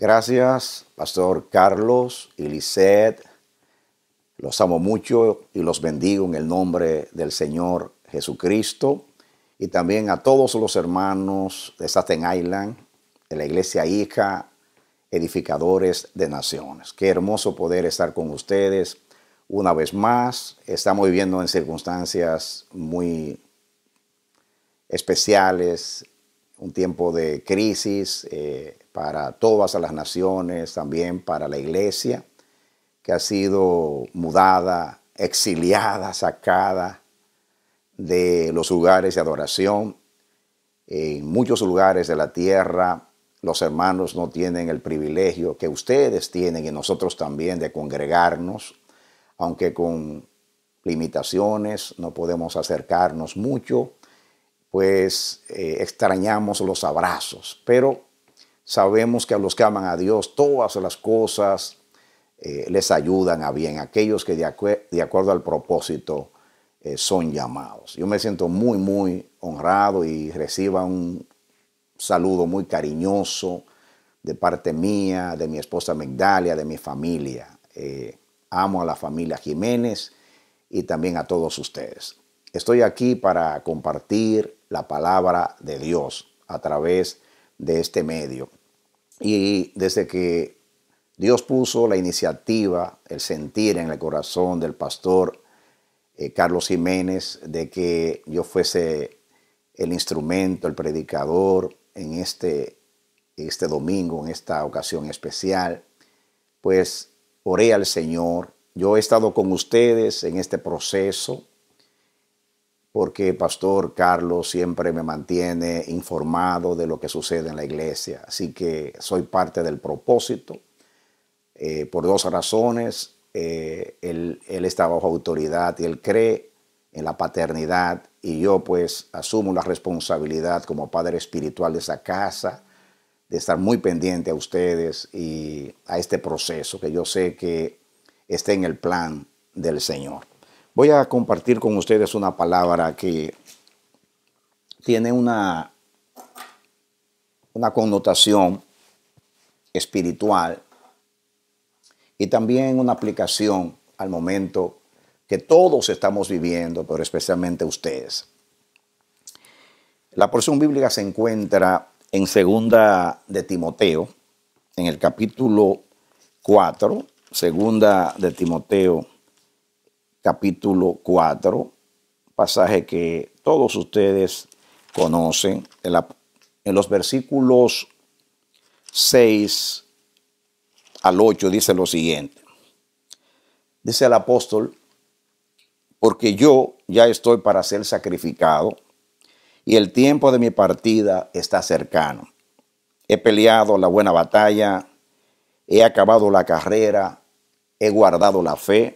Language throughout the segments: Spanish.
Gracias, Pastor Carlos y Lisset. Los amo mucho y los bendigo en el nombre del Señor Jesucristo. Y también a todos los hermanos de Staten Island, de la Iglesia Hija, edificadores de naciones. Qué hermoso poder estar con ustedes una vez más. Estamos viviendo en circunstancias muy especiales, un tiempo de crisis. Eh, para todas las naciones, también para la iglesia, que ha sido mudada, exiliada, sacada de los lugares de adoración. En muchos lugares de la tierra los hermanos no tienen el privilegio que ustedes tienen y nosotros también de congregarnos, aunque con limitaciones no podemos acercarnos mucho, pues eh, extrañamos los abrazos, pero Sabemos que a los que aman a Dios todas las cosas eh, les ayudan a bien, aquellos que de, acuerdo al propósito eh, son llamados. Yo me siento muy, muy honrado y reciba un saludo muy cariñoso de parte mía, de mi esposa Megdalia, de mi familia. Eh, amo a la familia Jiménez y también a todos ustedes. Estoy aquí para compartir la palabra de Dios a través de este medio. Y desde que Dios puso la iniciativa, el sentir en el corazón del pastor eh, Carlos Jiménez de que yo fuese el instrumento, el predicador en este, este domingo, en esta ocasión especial, pues oré al Señor. Yo he estado con ustedes en este proceso porque Pastor Carlos siempre me mantiene informado de lo que sucede en la iglesia. Así que soy parte del propósito eh, por dos razones. Eh, él, él está bajo autoridad y él cree en la paternidad y yo pues asumo la responsabilidad como padre espiritual de esa casa, de estar muy pendiente a ustedes y a este proceso que yo sé que está en el plan del Señor. Voy a compartir con ustedes una palabra que tiene una, una connotación espiritual y también una aplicación al momento que todos estamos viviendo, pero especialmente ustedes. La porción bíblica se encuentra en segunda de Timoteo, en el capítulo 4, segunda de Timoteo capítulo 4, pasaje que todos ustedes conocen, en, los versículos 6 al 8 dice lo siguiente. Dice el apóstol, porque yo ya estoy para ser sacrificado y el tiempo de mi partida está cercano. He peleado la buena batalla, he acabado la carrera, he guardado la fe.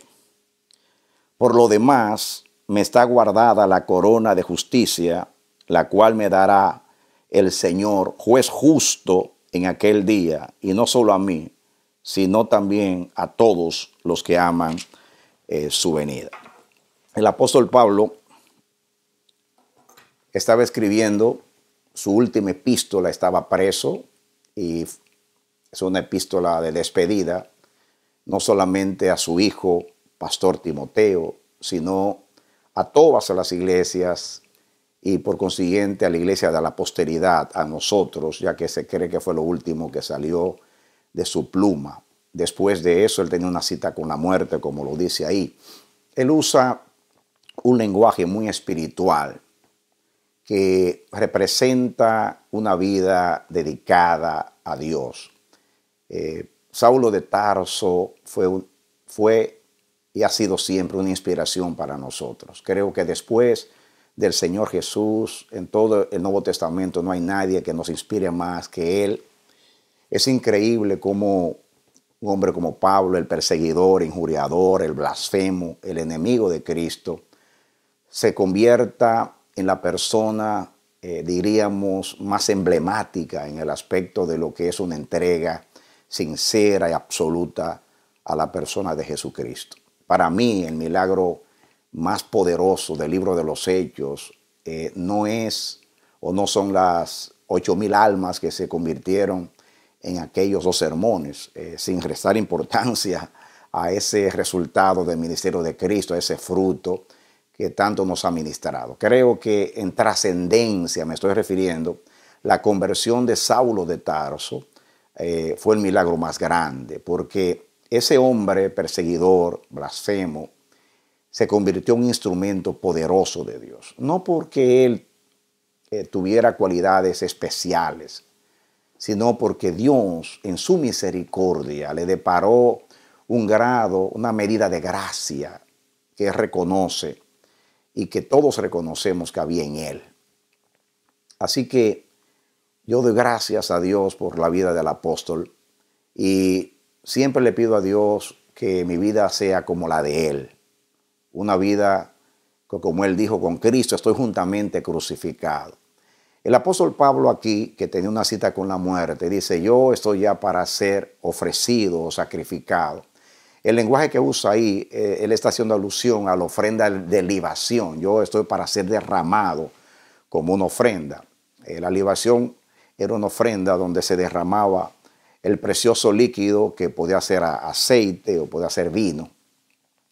Por lo demás, me está guardada la corona de justicia, la cual me dará el Señor, juez justo, en aquel día, y no solo a mí, sino también a todos los que aman eh, su venida. El apóstol Pablo estaba escribiendo su última epístola, estaba preso y es una epístola de despedida, no solamente a su hijo pastor Timoteo, sino a todas las iglesias y por consiguiente a la iglesia de la posteridad, a nosotros, ya que se cree que fue lo último que salió de su pluma. Después de eso, él tenía una cita con la muerte, como lo dice ahí. Él usa un lenguaje muy espiritual que representa una vida dedicada a Dios. Eh, Saulo de Tarso fue, un, fue y ha sido siempre una inspiración para nosotros. Creo que después del Señor Jesús, en todo el Nuevo Testamento no hay nadie que nos inspire más que Él. Es increíble cómo un hombre como Pablo, el perseguidor, injuriador, el blasfemo, el enemigo de Cristo, se convierta en la persona, eh, diríamos, más emblemática en el aspecto de lo que es una entrega sincera y absoluta a la persona de Jesucristo para mí el milagro más poderoso del libro de los hechos eh, no es o no son las ocho mil almas que se convirtieron en aquellos dos sermones, eh, sin restar importancia a ese resultado del ministerio de Cristo, a ese fruto que tanto nos ha ministrado. Creo que en trascendencia me estoy refiriendo, la conversión de Saulo de Tarso eh, fue el milagro más grande, porque ese hombre perseguidor, blasfemo, se convirtió en un instrumento poderoso de Dios. No porque él eh, tuviera cualidades especiales, sino porque Dios en su misericordia le deparó un grado, una medida de gracia que reconoce y que todos reconocemos que había en él. Así que yo doy gracias a Dios por la vida del apóstol y siempre le pido a Dios que mi vida sea como la de Él. Una vida como Él dijo, con Cristo estoy juntamente crucificado. El apóstol Pablo aquí, que tenía una cita con la muerte, dice, yo estoy ya para ser ofrecido o sacrificado. El lenguaje que usa ahí, eh, él está haciendo alusión a la ofrenda de libación. Yo estoy para ser derramado como una ofrenda. Eh, la libación era una ofrenda donde se derramaba el precioso líquido que podía ser aceite o podía ser vino.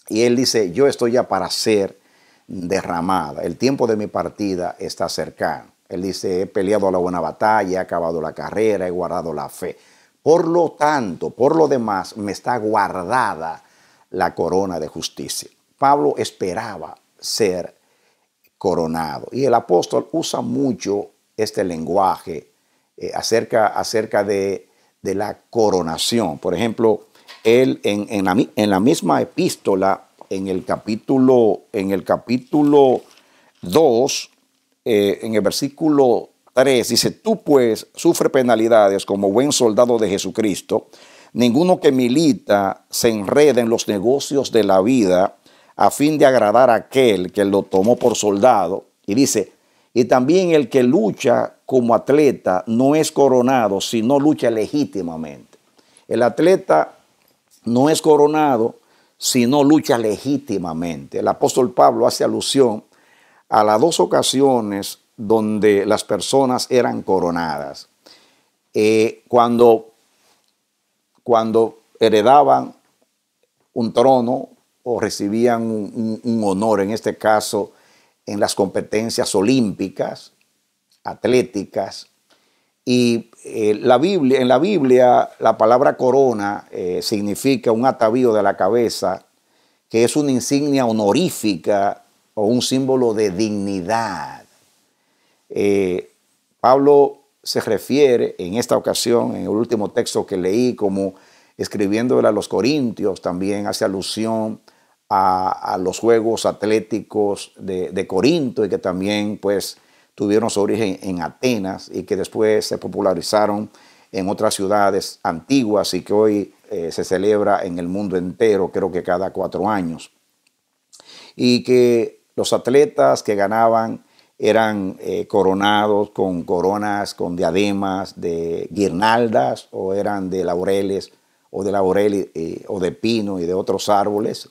Y él dice, yo estoy ya para ser derramada, el tiempo de mi partida está cercano. Él dice, he peleado la buena batalla, he acabado la carrera, he guardado la fe. Por lo tanto, por lo demás, me está guardada la corona de justicia. Pablo esperaba ser coronado. Y el apóstol usa mucho este lenguaje eh, acerca, acerca de de la coronación. Por ejemplo, él en, en, la, misma epístola, en el capítulo, en el 2, eh, en el versículo 3, dice, tú pues sufre penalidades como buen soldado de Jesucristo. Ninguno que milita se enreda en los negocios de la vida a fin de agradar a aquel que lo tomó por soldado. Y dice, y también el que lucha como atleta no es coronado si no lucha legítimamente. El atleta no es coronado si no lucha legítimamente. El apóstol Pablo hace alusión a las dos ocasiones donde las personas eran coronadas. Eh, cuando, cuando heredaban un trono o recibían un honor, en este caso en las competencias olímpicas, atléticas. Y eh, la Biblia, en la Biblia la palabra corona eh, significa un atavío de la cabeza, que es una insignia honorífica o un símbolo de dignidad. Eh, Pablo se refiere en esta ocasión, en el último texto que leí, como escribiéndole a los Corintios, también hace alusión a, los Juegos Atléticos de, de, Corinto y que también pues tuvieron su origen en Atenas y que después se popularizaron en otras ciudades antiguas y que hoy eh, se celebra en el mundo entero, creo que cada cuatro años. Y que los atletas que ganaban eran eh, coronados con coronas, con diademas de guirnaldas o eran de laureles o de laurel eh, o de pino y de otros árboles.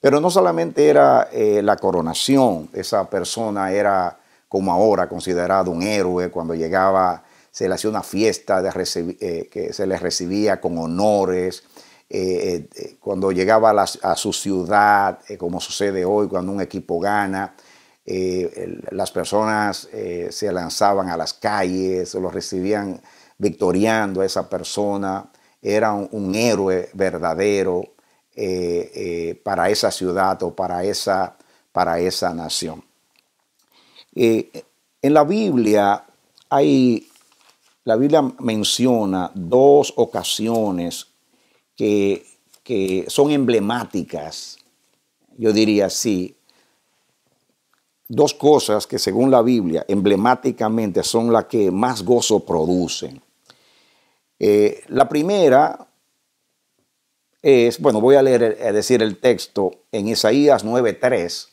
Pero no solamente era la coronación, esa persona era como ahora considerado un héroe, cuando llegaba se le hacía una fiesta eh, que se le recibía con honores, eh, eh, cuando llegaba a, su ciudad, como sucede hoy cuando un equipo gana, las personas se lanzaban a las calles, lo recibían victoriando a esa persona, era un, héroe verdadero para esa ciudad o para esa, para esa nación. Eh, en la Biblia hay, la Biblia menciona dos ocasiones que, son emblemáticas, yo diría así, dos cosas que según la Biblia emblemáticamente son las que más gozo producen. Eh, la primera es, bueno, voy a leer, eh, decir el texto en Isaías 9.3.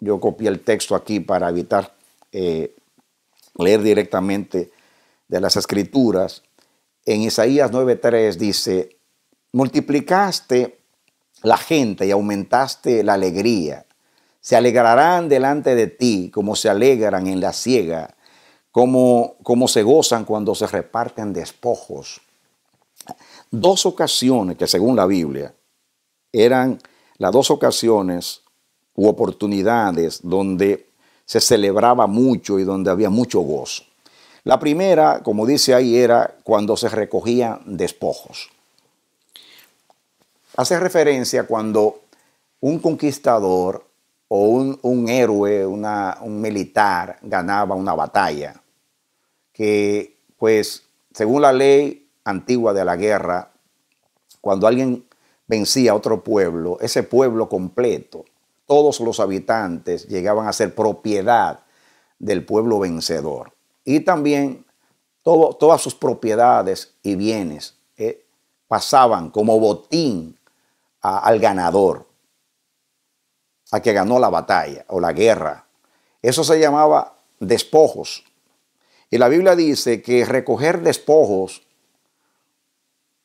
Yo copié el texto aquí para evitar eh, leer directamente de las escrituras. En Isaías 9:3 dice, multiplicaste la gente y aumentaste la alegría. Se alegrarán delante de ti como se alegran en la siega, como, como se gozan cuando se reparten despojos. Dos ocasiones que según la Biblia eran las dos ocasiones u oportunidades donde se celebraba mucho y donde había mucho gozo. La primera, como dice ahí, era cuando se recogían despojos. Hace referencia cuando un conquistador o un, héroe, un militar ganaba una batalla, que pues según la ley antigua de la guerra, cuando alguien vencía a otro pueblo, ese pueblo completo todos los habitantes llegaban a ser propiedad del pueblo vencedor. Y también todas sus propiedades y bienes eh, pasaban como botín al ganador, a que ganó la batalla o la guerra. Eso se llamaba despojos. Y la Biblia dice que recoger despojos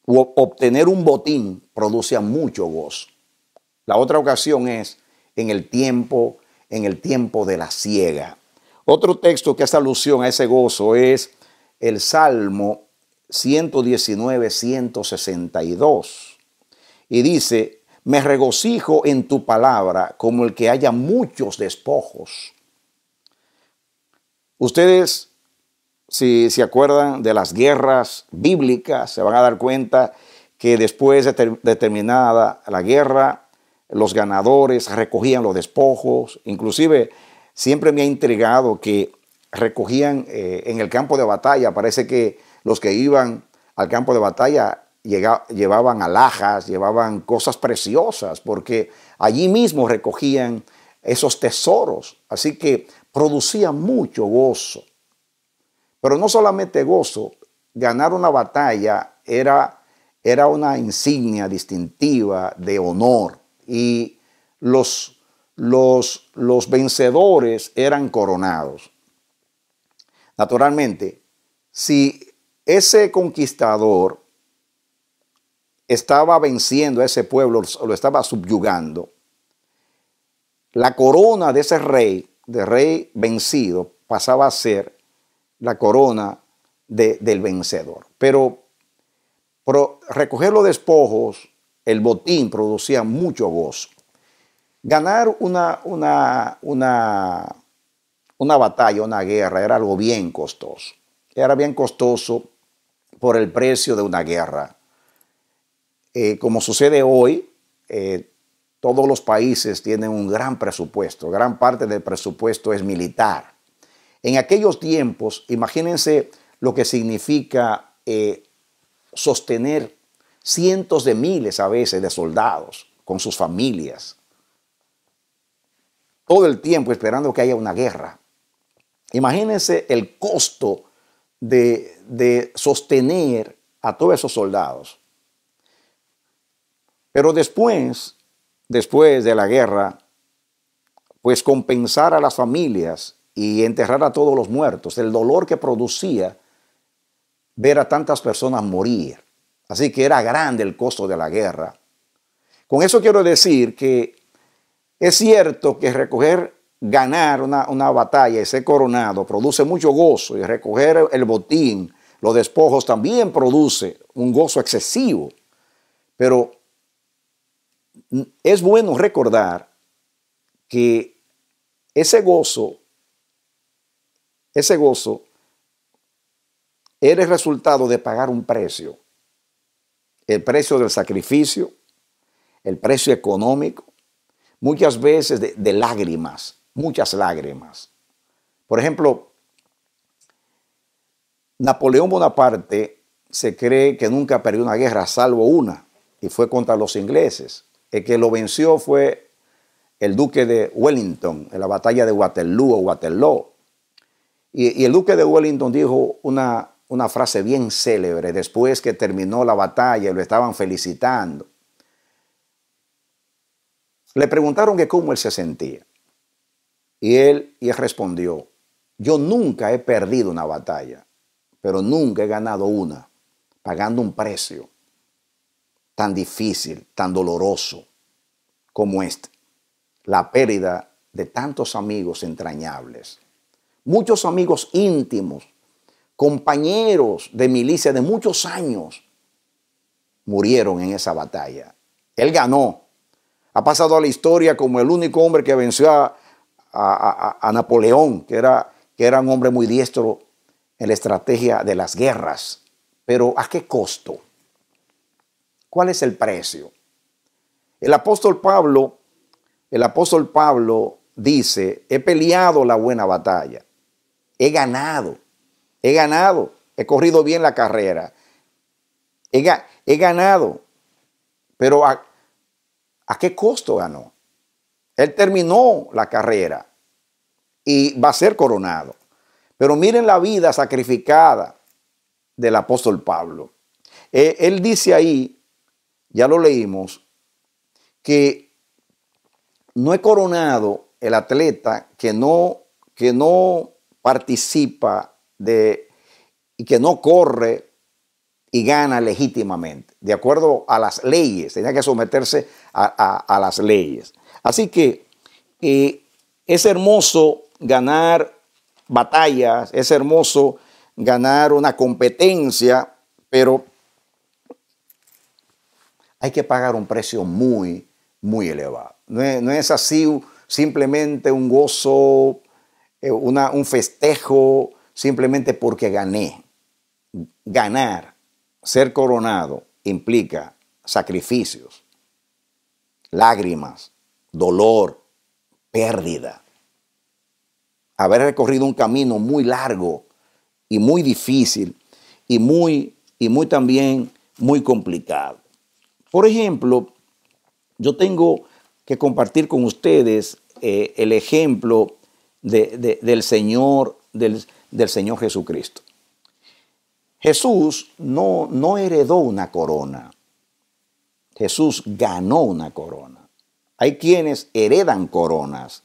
o obtener un botín producía mucho gozo. La otra ocasión es en el tiempo, en el tiempo de la ciega. Otro texto que hace alusión a ese gozo es el Salmo 119, 162. Y dice, me regocijo en tu palabra como el que haya muchos despojos. Ustedes, si se acuerdan de las guerras bíblicas, se van a dar cuenta que después de, terminada la guerra, los ganadores recogían los despojos, inclusive siempre me ha intrigado que recogían eh, en el campo de batalla, parece que los que iban al campo de batalla llevaban alhajas, llevaban cosas preciosas, porque allí mismo recogían esos tesoros, así que producía mucho gozo. Pero no solamente gozo, ganar una batalla era, era una insignia distintiva de honor y los, los, vencedores eran coronados. Naturalmente, si ese conquistador estaba venciendo a ese pueblo, lo estaba subyugando, la corona de ese rey, de rey vencido, pasaba a ser la corona del vencedor. Pero, pero recoger los despojos el botín producía mucho gozo. Ganar una, una, una, una batalla, una guerra, era algo bien costoso. Era bien costoso por el precio de una guerra. Eh, como sucede hoy, eh, todos los países tienen un gran presupuesto, gran parte del presupuesto es militar. En aquellos tiempos, imagínense lo que significa eh, sostener cientos de miles a veces de soldados con sus familias, todo el tiempo esperando que haya una guerra. Imagínense el costo de, de sostener a todos esos soldados. Pero después, después de la guerra, pues compensar a las familias y enterrar a todos los muertos, el dolor que producía ver a tantas personas morir. Así que era grande el costo de la guerra. Con eso quiero decir que es cierto que recoger, ganar una, batalla y ser coronado produce mucho gozo y recoger el botín, los despojos también produce un gozo excesivo. Pero es bueno recordar que ese gozo, ese gozo, era el resultado de pagar un precio el precio del sacrificio, el precio económico, muchas veces de, lágrimas, muchas lágrimas. Por ejemplo, Napoleón Bonaparte se cree que nunca perdió una guerra, salvo una, y fue contra los ingleses. El que lo venció fue el duque de Wellington, en la batalla de Waterloo o Waterloo. y el duque de Wellington dijo una, una frase bien célebre después que terminó la batalla y lo estaban felicitando. Le preguntaron que cómo él se sentía. Y él, y él respondió, yo nunca he perdido una batalla, pero nunca he ganado una, pagando un precio tan difícil, tan doloroso como este, la pérdida de tantos amigos entrañables, muchos amigos íntimos compañeros de milicia de muchos años murieron en esa batalla. Él ganó. Ha pasado a la historia como el único hombre que venció a, Napoleón, que era, que era un hombre muy diestro en la estrategia de las guerras. Pero ¿a qué costo? ¿Cuál es el precio? El apóstol Pablo, el apóstol Pablo dice, he peleado la buena batalla, he ganado, He ganado. He corrido bien la carrera. He, ganado. Pero a, qué costo ganó? Él terminó la carrera y va a ser coronado. Pero miren la vida sacrificada del apóstol Pablo. Eh, él dice ahí, ya lo leímos, que no he coronado el atleta que no, que no participa y que no corre y gana legítimamente, de acuerdo a las leyes, tenía que someterse a, las leyes. Así que eh, es hermoso ganar batallas, es hermoso ganar una competencia, pero hay que pagar un precio muy, muy elevado. No es, así simplemente un gozo, eh, un festejo, simplemente porque gané. Ganar, ser coronado, implica sacrificios, lágrimas, dolor, pérdida. Haber recorrido un camino muy largo y muy difícil y muy, y muy también muy complicado. Por ejemplo, yo tengo que compartir con ustedes eh, el ejemplo del Señor, del, del Señor Jesucristo. Jesús no, no heredó una corona. Jesús ganó una corona. Hay quienes heredan coronas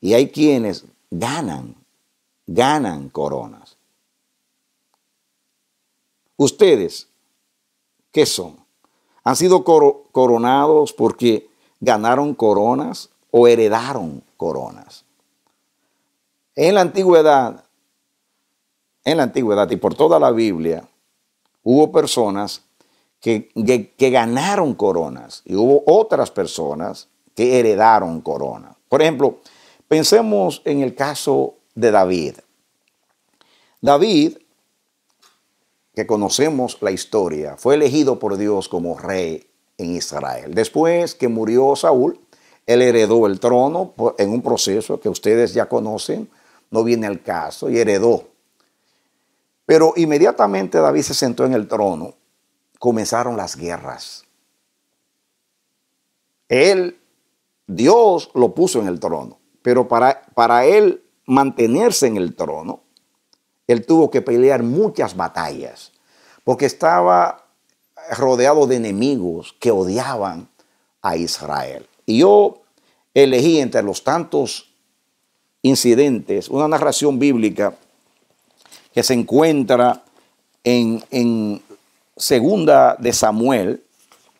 y hay quienes ganan, ganan coronas. Ustedes, ¿qué son? ¿Han sido coronados porque ganaron coronas o heredaron coronas? En la antigüedad, en la antigüedad y por toda la Biblia hubo personas que, ganaron coronas y hubo otras personas que heredaron coronas. Por ejemplo, pensemos en el caso de David. David, que conocemos la historia, fue elegido por Dios como rey en Israel. Después que murió Saúl, él heredó el trono en un proceso que ustedes ya conocen, no viene al caso, y heredó pero inmediatamente David se sentó en el trono, comenzaron las guerras. Él, Dios lo puso en el trono, pero para, para él mantenerse en el trono, él tuvo que pelear muchas batallas, porque estaba rodeado de enemigos que odiaban a Israel. Y yo elegí entre los tantos incidentes una narración bíblica que se encuentra en, en Segunda de Samuel,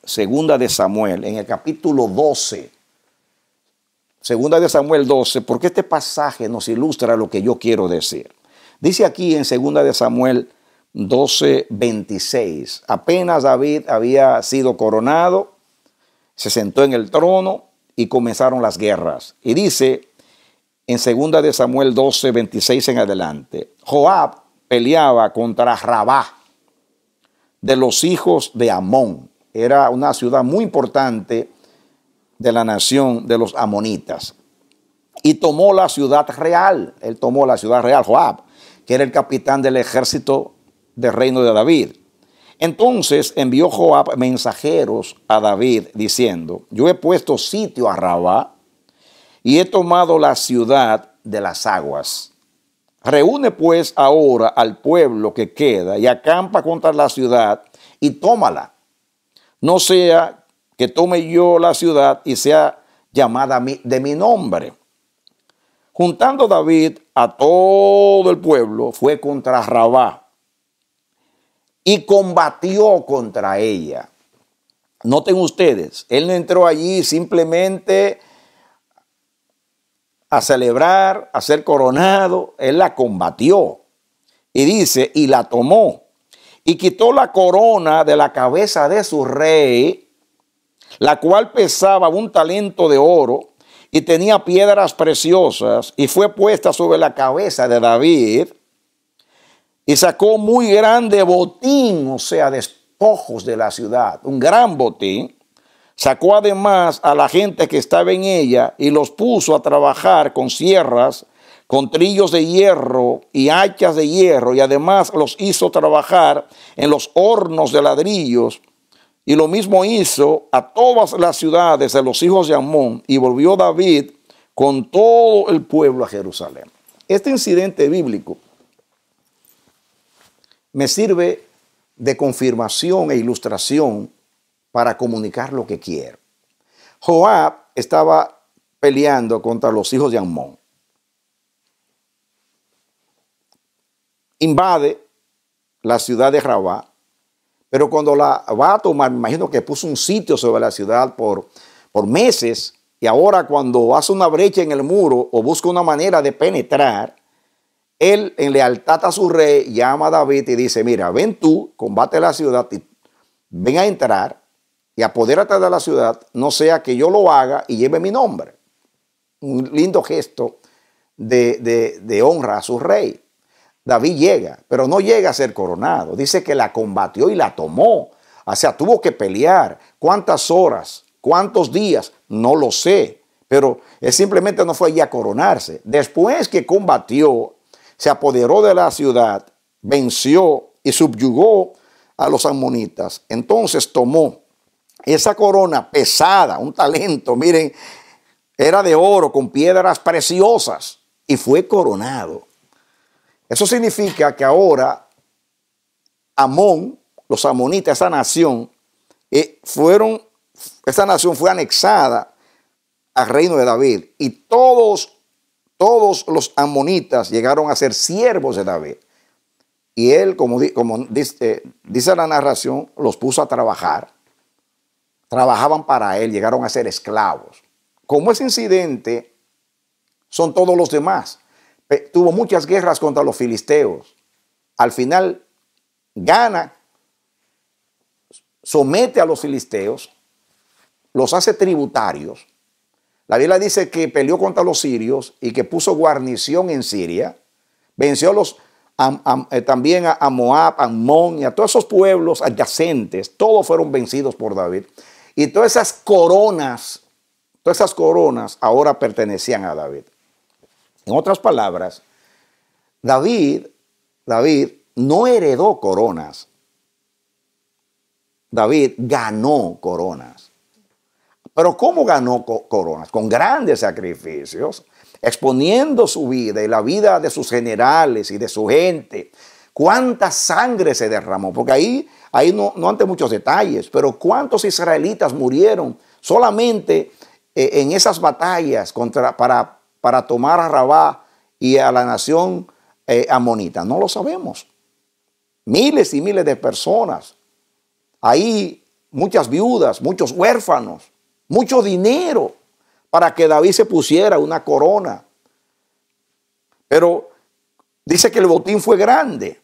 Segunda de Samuel, en el capítulo 12. Segunda de Samuel 12, porque este pasaje nos ilustra lo que yo quiero decir. Dice aquí en Segunda de Samuel 12, 26, apenas David había sido coronado, se sentó en el trono y comenzaron las guerras. Y dice en Segunda de Samuel 12, 26 en adelante, Joab peleaba contra Rabá, de los hijos de Amón. Era una ciudad muy importante de la nación de los amonitas. Y tomó la ciudad real, él tomó la ciudad real, Joab, que era el capitán del ejército del reino de David. Entonces envió Joab mensajeros a David diciendo, yo he puesto sitio a Rabá y he tomado la ciudad de las aguas. Reúne pues ahora al pueblo que queda y acampa contra la ciudad y tómala. No sea que tome yo la ciudad y sea llamada de mi nombre. Juntando David a todo el pueblo, fue contra Rabá y combatió contra ella. Noten ustedes, él no entró allí simplemente a celebrar, a ser coronado, él la combatió. Y dice, y la tomó, y quitó la corona de la cabeza de su rey, la cual pesaba un talento de oro y tenía piedras preciosas, y fue puesta sobre la cabeza de David, y sacó muy grande botín, o sea, despojos de la ciudad, un gran botín, Sacó además a la gente que estaba en ella y los puso a trabajar con sierras, con trillos de hierro y hachas de hierro, y además los hizo trabajar en los hornos de ladrillos. Y lo mismo hizo a todas las ciudades de los hijos de Amón, y volvió David con todo el pueblo a Jerusalén. Este incidente bíblico me sirve de confirmación e ilustración para comunicar lo que quiero. Joab estaba peleando contra los hijos de Amón. Invade la ciudad de Rabá, pero cuando la va a tomar, imagino que puso un sitio sobre la ciudad por, por meses, y ahora cuando hace una brecha en el muro o busca una manera de penetrar, él en lealtad a su rey llama a David y dice, mira, ven tú, combate la ciudad, y ven a entrar, y apodérate de la ciudad, no sea que yo lo haga y lleve mi nombre. Un lindo gesto de, de, honra a su rey. David llega, pero no llega a ser coronado. Dice que la combatió y la tomó. O sea, tuvo que pelear. ¿Cuántas horas? ¿Cuántos días? No lo sé. Pero él simplemente no fue allí a coronarse. Después que combatió, se apoderó de la ciudad, venció y subyugó a los amonitas. Entonces tomó esa corona pesada, un talento, miren, era de oro con piedras preciosas y fue coronado. Eso significa que ahora Amón, los amonitas, esa nación, eh, fueron, esa nación fue anexada al reino de David y todos, todos los amonitas llegaron a ser siervos de David. Y él, como, como dice, dice la narración, los puso a trabajar trabajaban para él, llegaron a ser esclavos. Como ese incidente, son todos los demás. Tuvo muchas guerras contra los filisteos. Al final, gana, somete a los filisteos, los hace tributarios. La Biblia dice que peleó contra los sirios y que puso guarnición en Siria. Venció eh, también a, Moab, a Amón y a todos esos pueblos adyacentes. Todos fueron vencidos por David. Y todas esas coronas, todas esas coronas ahora pertenecían a David. En otras palabras, David, David no heredó coronas. David ganó coronas. Pero ¿cómo ganó coronas? Con grandes sacrificios, exponiendo su vida y la vida de sus generales y de su gente. ¿Cuánta sangre se derramó? Porque ahí Ahí no, ante muchos detalles, pero ¿cuántos israelitas murieron solamente eh, en esas batallas contra, para, para tomar a Rabá y a la nación eh, amonita? No lo sabemos. Miles y miles de personas. Ahí muchas viudas, muchos huérfanos, mucho dinero para que David se pusiera una corona. Pero dice que el botín fue grande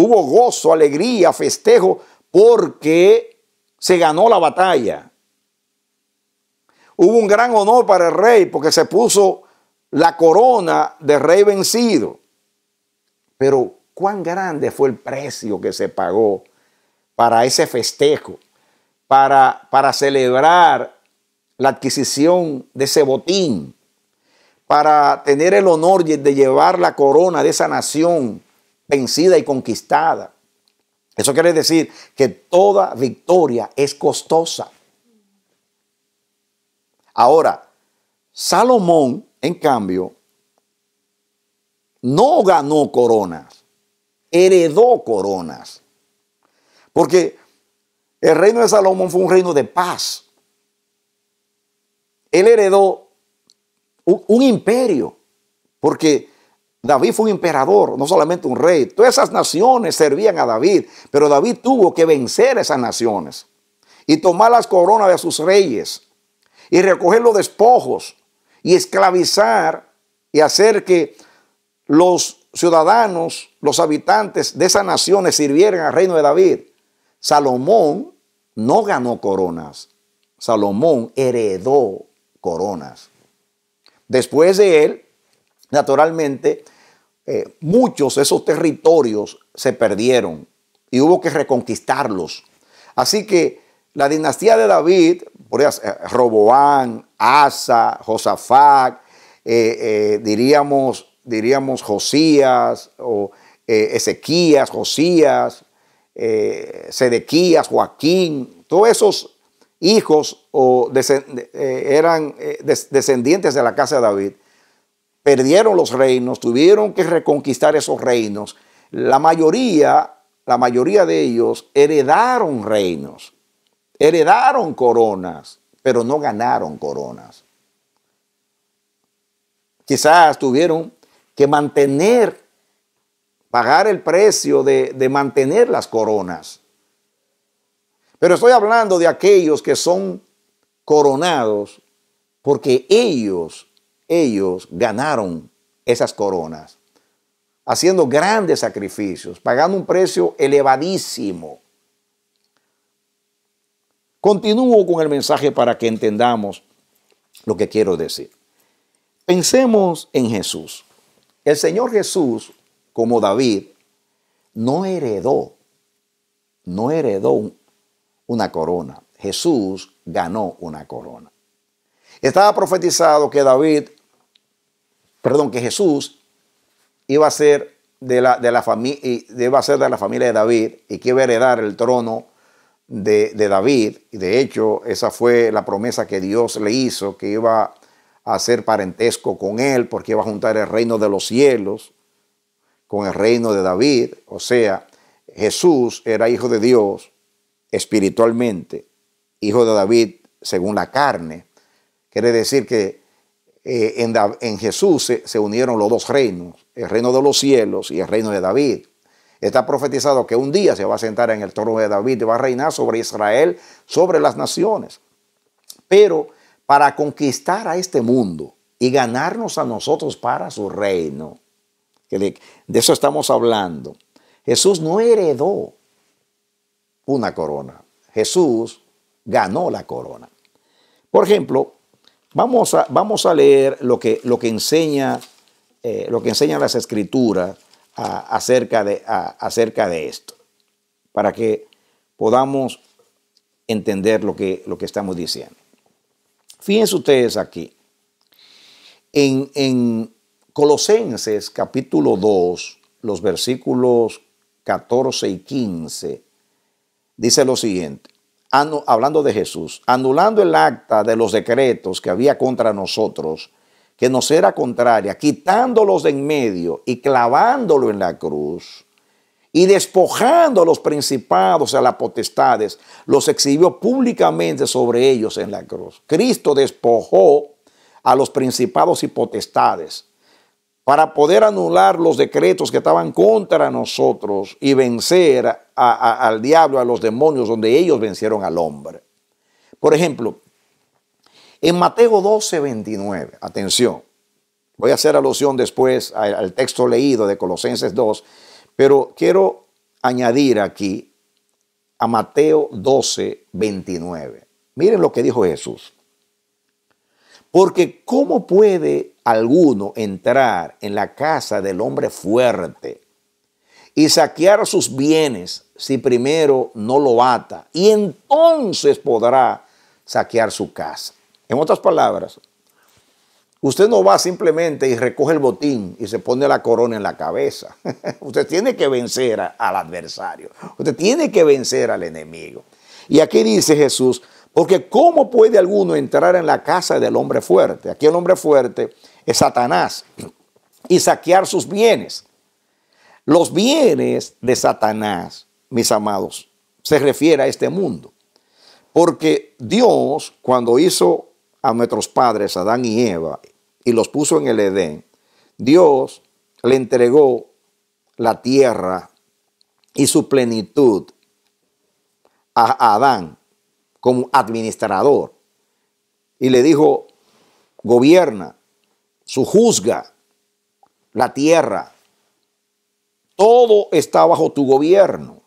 hubo gozo, alegría, festejo, porque se ganó la batalla. Hubo un gran honor para el rey porque se puso la corona de rey vencido. Pero cuán grande fue el precio que se pagó para ese festejo, para, para celebrar la adquisición de ese botín, para tener el honor de llevar la corona de esa nación vencida y conquistada. Eso quiere decir que toda victoria es costosa. Ahora, Salomón, en cambio, no ganó coronas, heredó coronas. Porque el reino de Salomón fue un reino de paz. Él heredó un, imperio, porque David fue un emperador, no solamente un rey. Todas esas naciones servían a David, pero David tuvo que vencer esas naciones y tomar las coronas de sus reyes y recoger los despojos y esclavizar y hacer que los ciudadanos, los habitantes de esas naciones sirvieran al reino de David. Salomón no ganó coronas. Salomón heredó coronas. Después de él Naturalmente, eh, muchos de esos territorios se perdieron y hubo que reconquistarlos. Así que la dinastía de David, por eh, Roboán, Asa, Josafat, eh, diríamos, diríamos Josías o Ezequías, Josías, Sedequías, Joaquín, todos esos hijos o eran descendientes de la casa de David perdieron los reinos, tuvieron que reconquistar esos reinos. La mayoría, la mayoría de ellos heredaron reinos, heredaron coronas, pero no ganaron coronas. Quizás tuvieron que mantener, pagar el precio de, de mantener las coronas. Pero estoy hablando de aquellos que son coronados porque ellos ellos ganaron esas coronas, haciendo grandes sacrificios, pagando un precio elevadísimo. Continúo con el mensaje para que entendamos lo que quiero decir. Pensemos en Jesús. El Señor Jesús, como David, no heredó, no heredó una corona. Jesús ganó una corona. Estaba profetizado que David perdón, que Jesús iba a ser de la, de la, iba a ser de la familia de David y que iba a heredar el trono de, David. Y de hecho, esa fue la promesa que Dios le hizo, que iba a ser parentesco con él, porque iba a juntar el reino de los cielos con el reino de David. O sea, Jesús era hijo de Dios espiritualmente, hijo de David según la carne. Quiere decir que eh, en, Jesús se, unieron los dos reinos, el reino de los cielos y el reino de David. Está profetizado que un día se va a sentar en el trono de David y va a reinar sobre Israel, sobre las naciones. Pero para conquistar a este mundo y ganarnos a nosotros para su reino, de eso estamos hablando. Jesús no heredó una corona. Jesús ganó la corona. Por ejemplo, Vamos a, vamos a leer lo que, lo que enseña, eh, lo que enseñan las escrituras acerca, de, acerca de esto, para que podamos entender lo que, lo que estamos diciendo. Fíjense ustedes aquí, en, en Colosenses capítulo 2, los versículos 14 y 15, dice lo siguiente hablando de Jesús, anulando el acta de los decretos que había contra nosotros, que nos era contraria, quitándolos de en medio y clavándolo en la cruz, y despojando a los principados, a las potestades, los exhibió públicamente sobre ellos en la cruz. Cristo despojó a los principados y potestades para poder anular los decretos que estaban contra nosotros y vencer al diablo, a los demonios, donde ellos vencieron al hombre. Por ejemplo, en Mateo 12, 29, atención, voy a hacer alusión después al, al texto leído de Colosenses 2, pero quiero añadir aquí a Mateo 12, 29. Miren lo que dijo Jesús. Porque ¿cómo puede alguno entrar en la casa del hombre fuerte y saquear sus bienes si primero no lo ata? Y entonces podrá saquear su casa. En otras palabras, usted no va simplemente y recoge el botín y se pone la corona en la cabeza. usted tiene que vencer al adversario. Usted tiene que vencer al enemigo. Y aquí dice Jesús, porque ¿cómo puede alguno entrar en la casa del hombre fuerte? Aquí el hombre fuerte es Satanás y saquear sus bienes. Los bienes de Satanás, mis amados, se refiere a este mundo. Porque Dios, cuando hizo a nuestros padres, Adán y Eva, y los puso en el Edén, Dios le entregó la tierra y su plenitud a Adán como administrador. Y le dijo, gobierna, su juzga la tierra. Todo está bajo tu gobierno.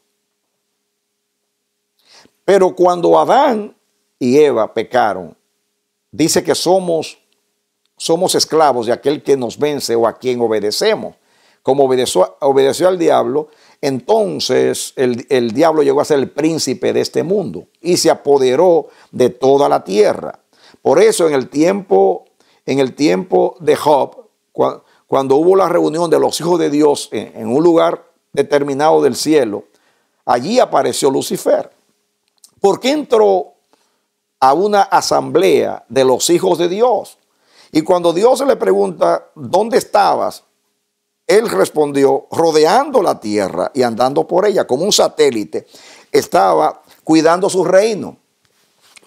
Pero cuando Adán y Eva pecaron, dice que somos somos esclavos de aquel que nos vence o a quien obedecemos. Como obedeció al diablo, entonces el, diablo llegó a ser el príncipe de este mundo y se apoderó de toda la tierra. Por eso en el tiempo, en el tiempo de Job, cuando, hubo la reunión de los hijos de Dios en, en, un lugar determinado del cielo, allí apareció Lucifer. ¿Por qué entró a una asamblea de los hijos de Dios? Y cuando Dios le pregunta, ¿dónde estabas? Él respondió, rodeando la tierra y andando por ella como un satélite, estaba cuidando su reino,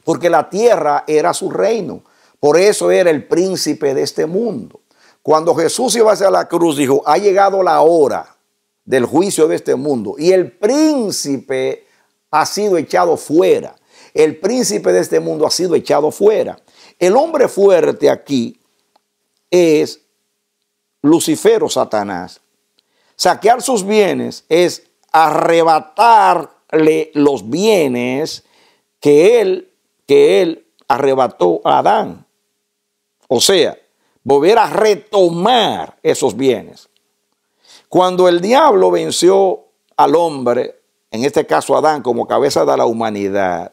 porque la tierra era su reino, por eso era el príncipe de este mundo. Cuando Jesús iba hacia la cruz, dijo, ha llegado la hora del juicio de este mundo y el príncipe ha sido echado fuera. El príncipe de este mundo ha sido echado fuera. El hombre fuerte aquí es Lucifer Satanás. Saquear sus bienes es arrebatarle los bienes que él, que él arrebató a Adán. O sea, volver a retomar esos bienes. Cuando el diablo venció al hombre, en este caso Adán como cabeza de la humanidad,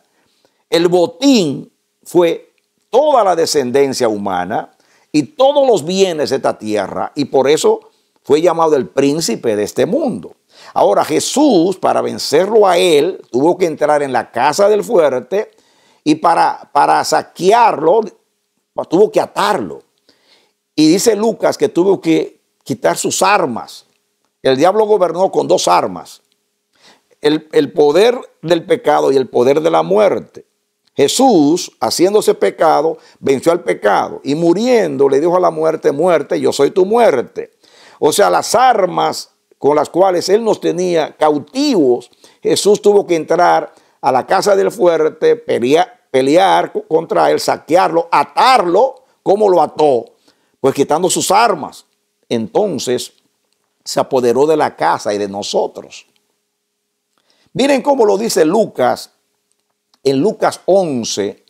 el botín fue toda la descendencia humana, y todos los bienes de esta tierra, y por eso fue llamado el príncipe de este mundo. Ahora Jesús, para vencerlo a él, tuvo que entrar en la casa del fuerte y para, para saquearlo, tuvo que atarlo. Y dice Lucas que tuvo que quitar sus armas. El diablo gobernó con dos armas. El, el poder del pecado y el poder de la muerte. Jesús, haciéndose pecado, venció al pecado y muriendo le dijo a la muerte, muerte, yo soy tu muerte. O sea, las armas con las cuales él nos tenía cautivos, Jesús tuvo que entrar a la casa del fuerte, pelear, contra él, saquearlo, atarlo, como lo ató? Pues quitando sus armas. Entonces se apoderó de la casa y de nosotros. Miren cómo lo dice Lucas en Lucas 11,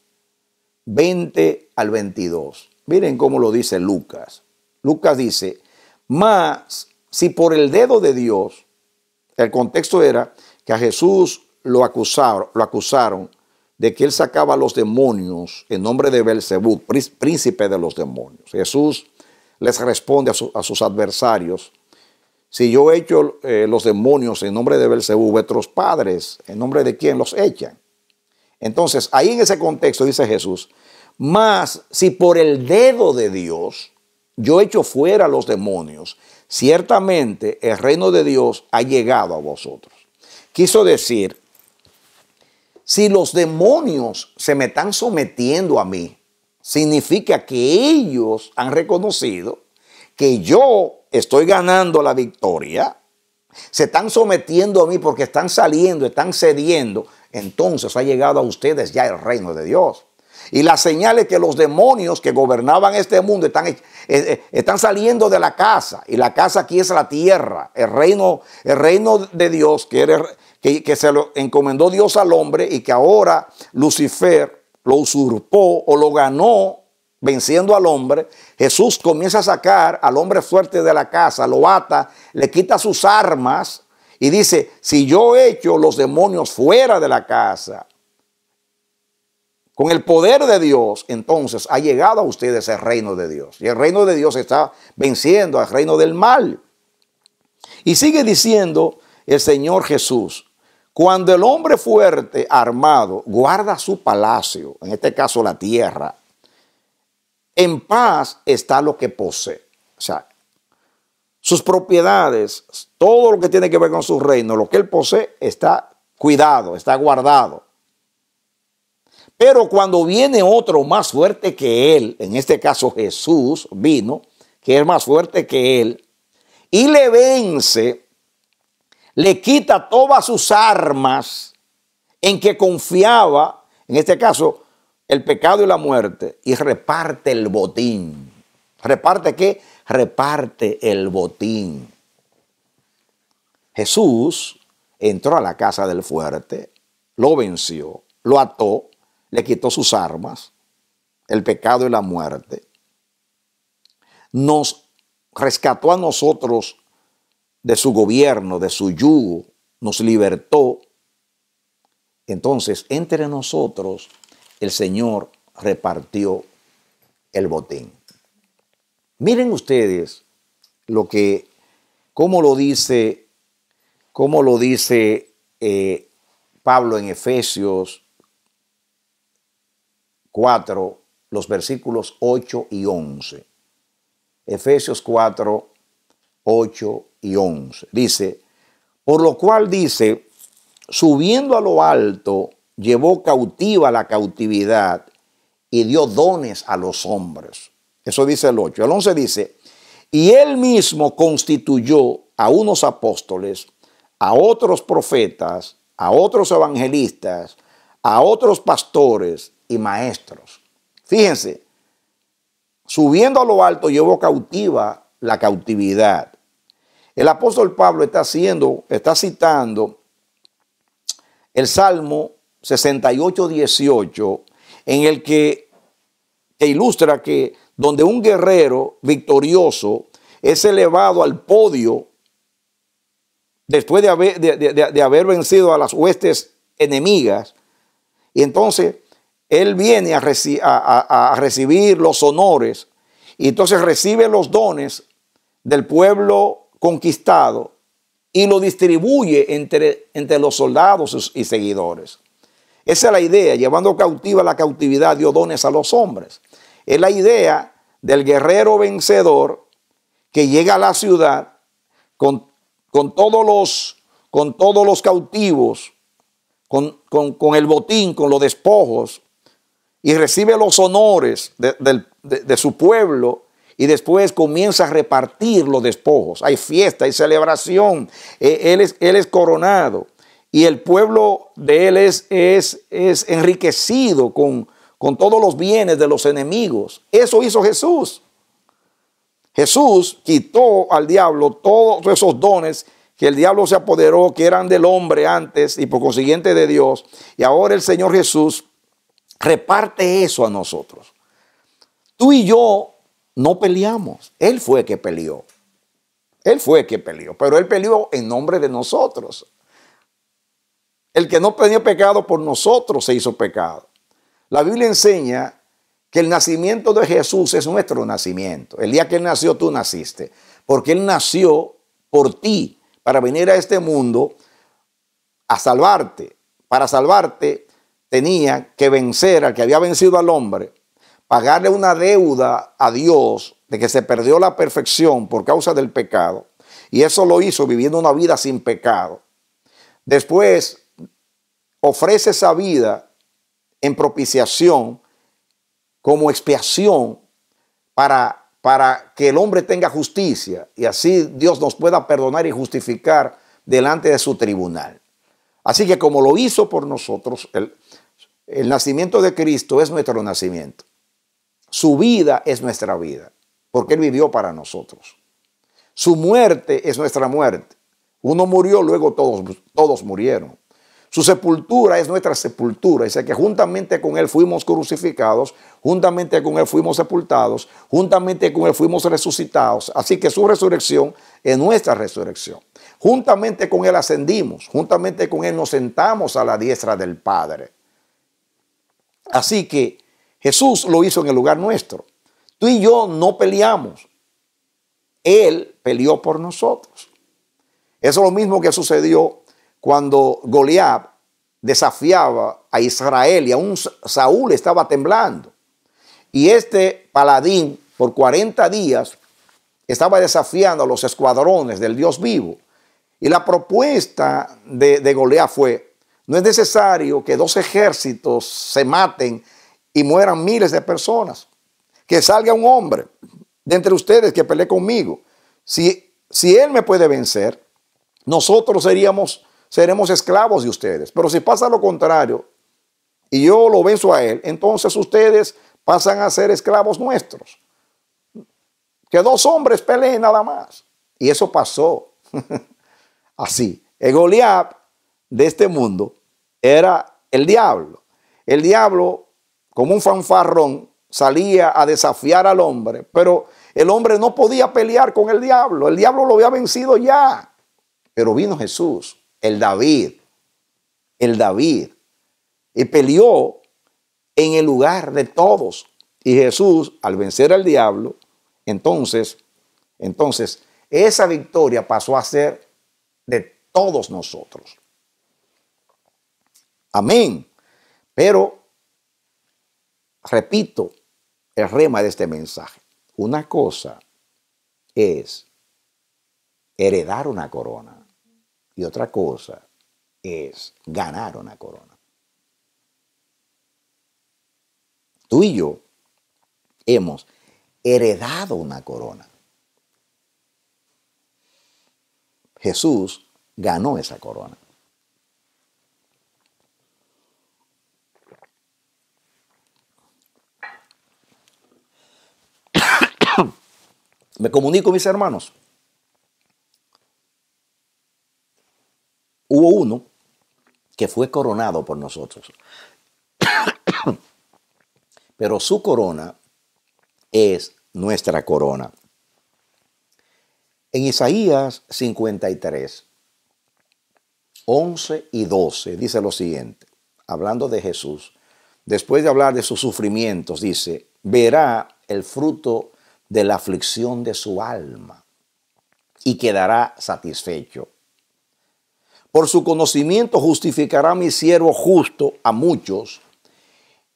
20 al 22. Miren cómo lo dice Lucas. Lucas dice, más si por el dedo de Dios, el contexto era que a Jesús lo acusaron, lo acusaron de que él sacaba los demonios en nombre de Belzebú, príncipe de los demonios. Jesús les responde a, sus adversarios, si yo echo eh, los demonios en nombre de Belzebú, vuestros padres, ¿en nombre de quién los echan? Entonces, ahí en ese contexto dice Jesús, mas si por el dedo de Dios yo echo fuera a los demonios, ciertamente el reino de Dios ha llegado a vosotros. Quiso decir, si los demonios se me están sometiendo a mí, significa que ellos han reconocido que yo estoy ganando la victoria, se están sometiendo a mí porque están saliendo, están cediendo, entonces ha llegado a ustedes ya el reino de Dios. Y las señales que los demonios que gobernaban este mundo están, eh, eh, están, saliendo de la casa. Y la casa aquí es la tierra, el reino, el reino de Dios que, que, que se lo encomendó Dios al hombre y que ahora Lucifer lo usurpó o lo ganó venciendo al hombre. Jesús comienza a sacar al hombre fuerte de la casa, lo ata, le quita sus armas y dice, si yo echo los demonios fuera de la casa, con el poder de Dios, entonces ha llegado a ustedes el reino de Dios. Y el reino de Dios está venciendo al reino del mal. Y sigue diciendo el Señor Jesús, cuando el hombre fuerte, armado, guarda su palacio, en este caso la tierra, en paz está lo que posee. O sea, sus propiedades, todo lo que tiene que ver con su reino, lo que él posee, está cuidado, está guardado. Pero cuando viene otro más fuerte que él, en este caso Jesús vino, que es más fuerte que él, y le vence, le quita todas sus armas en que confiaba, en este caso el pecado y la muerte, y reparte el botín. ¿Reparte qué? reparte el botín. Jesús entró a la casa del fuerte, lo venció, lo ató, le quitó sus armas, el pecado y la muerte. Nos rescató a nosotros de su gobierno, de su yugo, nos libertó. Entonces, entre nosotros, el Señor repartió el botín. Miren ustedes lo que, cómo lo dice, cómo lo dice eh, Pablo en Efesios 4, los versículos 8 y 11. Efesios 4, 8 y 11. Dice, por lo cual dice, subiendo a lo alto, llevó cautiva la cautividad y dio dones a los hombres. Eso dice el 8. El 11 dice, y él mismo constituyó a unos apóstoles, a otros profetas, a otros evangelistas, a otros pastores y maestros. Fíjense, subiendo a lo alto llevó cautiva la cautividad. El apóstol Pablo está haciendo, está citando el Salmo 68, 18, en el que, que ilustra que donde un guerrero victorioso es elevado al podio después de haber, de, haber vencido a las huestes enemigas. Y entonces él viene a, recibir los honores y entonces recibe los dones del pueblo conquistado y lo distribuye entre, entre los soldados y seguidores. Esa es la idea, llevando cautiva la cautividad, dio dones a los hombres. Es la idea del guerrero vencedor que llega a la ciudad con, todos, los, con todos, los, cautivos, con, el botín, con los despojos, y recibe los honores de, su pueblo y después comienza a repartir los despojos. Hay fiesta, hay celebración, e, él es, él es coronado y el pueblo de él es, es, es enriquecido con, con todos los bienes de los enemigos. Eso hizo Jesús. Jesús quitó al diablo todos esos dones que el diablo se apoderó, que eran del hombre antes y por consiguiente de Dios. Y ahora el Señor Jesús reparte eso a nosotros. Tú y yo no peleamos. Él fue que peleó. Él fue que peleó, pero él peleó en nombre de nosotros. El que no tenía pecado por nosotros se hizo pecado. La Biblia enseña que el nacimiento de Jesús es nuestro nacimiento. El día que Él nació, tú naciste. Porque Él nació por ti, para venir a este mundo a salvarte. Para salvarte tenía que vencer al que había vencido al hombre, pagarle una deuda a Dios de que se perdió la perfección por causa del pecado. Y eso lo hizo viviendo una vida sin pecado. Después ofrece esa vida en propiciación como expiación para, para que el hombre tenga justicia y así Dios nos pueda perdonar y justificar delante de su tribunal. Así que como lo hizo por nosotros, el, el nacimiento de Cristo es nuestro nacimiento. Su vida es nuestra vida, porque Él vivió para nosotros. Su muerte es nuestra muerte. Uno murió, luego todos, todos murieron. Su sepultura es nuestra sepultura. Dice que juntamente con Él fuimos crucificados, juntamente con Él fuimos sepultados, juntamente con Él fuimos resucitados. Así que su resurrección es nuestra resurrección. Juntamente con Él ascendimos, juntamente con Él nos sentamos a la diestra del Padre. Así que Jesús lo hizo en el lugar nuestro. Tú y yo no peleamos. Él peleó por nosotros. Eso es lo mismo que sucedió cuando Goliat desafiaba a Israel y un Saúl estaba temblando. Y este paladín por 40 días estaba desafiando a los escuadrones del Dios vivo. Y la propuesta de, de Goliat fue, no es necesario que dos ejércitos se maten y mueran miles de personas. Que salga un hombre de entre ustedes que pelee conmigo. Si, si él me puede vencer, nosotros seríamos seremos esclavos de ustedes. Pero si pasa lo contrario y yo lo venzo a él, entonces ustedes pasan a ser esclavos nuestros. Que dos hombres peleen nada más. Y eso pasó así. El Goliat de este mundo era el diablo. El diablo, como un fanfarrón, salía a desafiar al hombre, pero el hombre no podía pelear con el diablo. El diablo lo había vencido ya. Pero vino Jesús el David, el David, y peleó en el lugar de todos. Y Jesús, al vencer al diablo, entonces, entonces, esa victoria pasó a ser de todos nosotros. Amén. Pero, repito, el rema de este mensaje. Una cosa es heredar una corona y otra cosa es ganar una corona. Tú y yo hemos heredado una corona. Jesús ganó esa corona. Me comunico, mis hermanos. Hubo uno que fue coronado por nosotros. Pero su corona es nuestra corona. En Isaías 53, 11 y 12 dice lo siguiente, hablando de Jesús, después de hablar de sus sufrimientos, dice, verá el fruto de la aflicción de su alma y quedará satisfecho. Por su conocimiento justificará mi siervo justo a muchos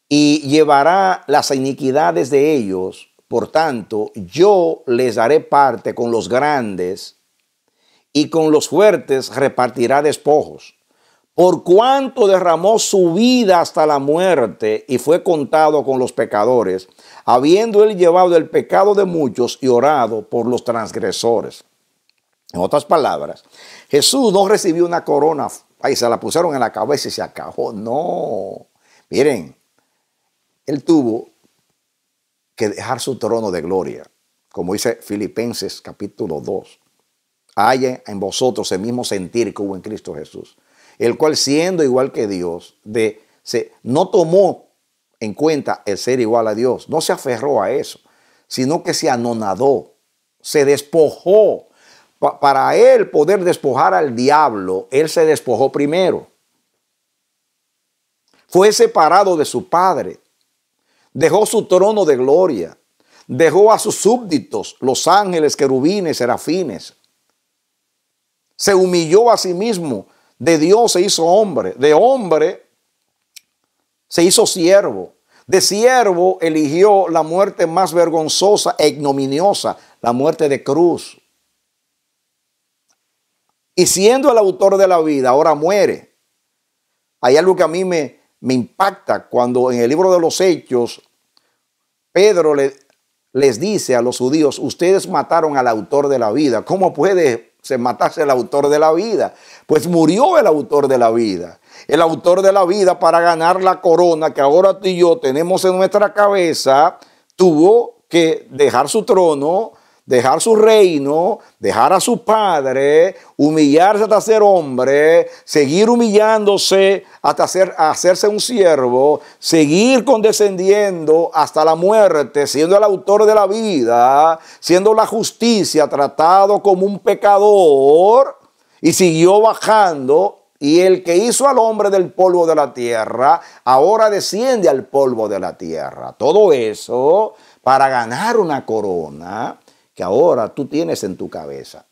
y llevará las iniquidades de ellos. Por tanto, yo les daré parte con los grandes y con los fuertes repartirá despojos. Por cuanto derramó su vida hasta la muerte y fue contado con los pecadores, habiendo él llevado el pecado de muchos y orado por los transgresores. En otras palabras, Jesús no recibió una corona, ahí se la pusieron en la cabeza y se acajó. No, miren, él tuvo que dejar su trono de gloria, como dice Filipenses capítulo 2. Hay en vosotros el mismo sentir que hubo en Cristo Jesús, el cual siendo igual que Dios, de, se, no tomó en cuenta el ser igual a Dios, no se aferró a eso, sino que se anonadó, se despojó, para él poder despojar al diablo, él se despojó primero. Fue separado de su padre, dejó su trono de gloria, dejó a sus súbditos, los ángeles, querubines, serafines. Se humilló a sí mismo, de Dios se hizo hombre, de hombre se hizo siervo, de siervo eligió la muerte más vergonzosa e ignominiosa, la muerte de cruz. Y siendo el autor de la vida, ahora muere. Hay algo que a mí me, me impacta cuando en el libro de los Hechos, Pedro les dice a los judíos, ustedes mataron al autor de la vida. ¿Cómo puede se matase el autor de la vida? Pues murió el autor de la vida. El autor de la vida para ganar la corona que ahora tú y yo tenemos en nuestra cabeza, tuvo que dejar su trono, dejar su reino, dejar a su padre, humillarse hasta ser hombre, seguir humillándose hasta hacerse un siervo, seguir condescendiendo hasta la muerte, siendo el autor de la vida, siendo la justicia tratado como un pecador y siguió bajando. Y el que hizo al hombre del polvo de la tierra, ahora desciende al polvo de la tierra. Todo eso para ganar una corona que ahora tú tienes en tu cabeza.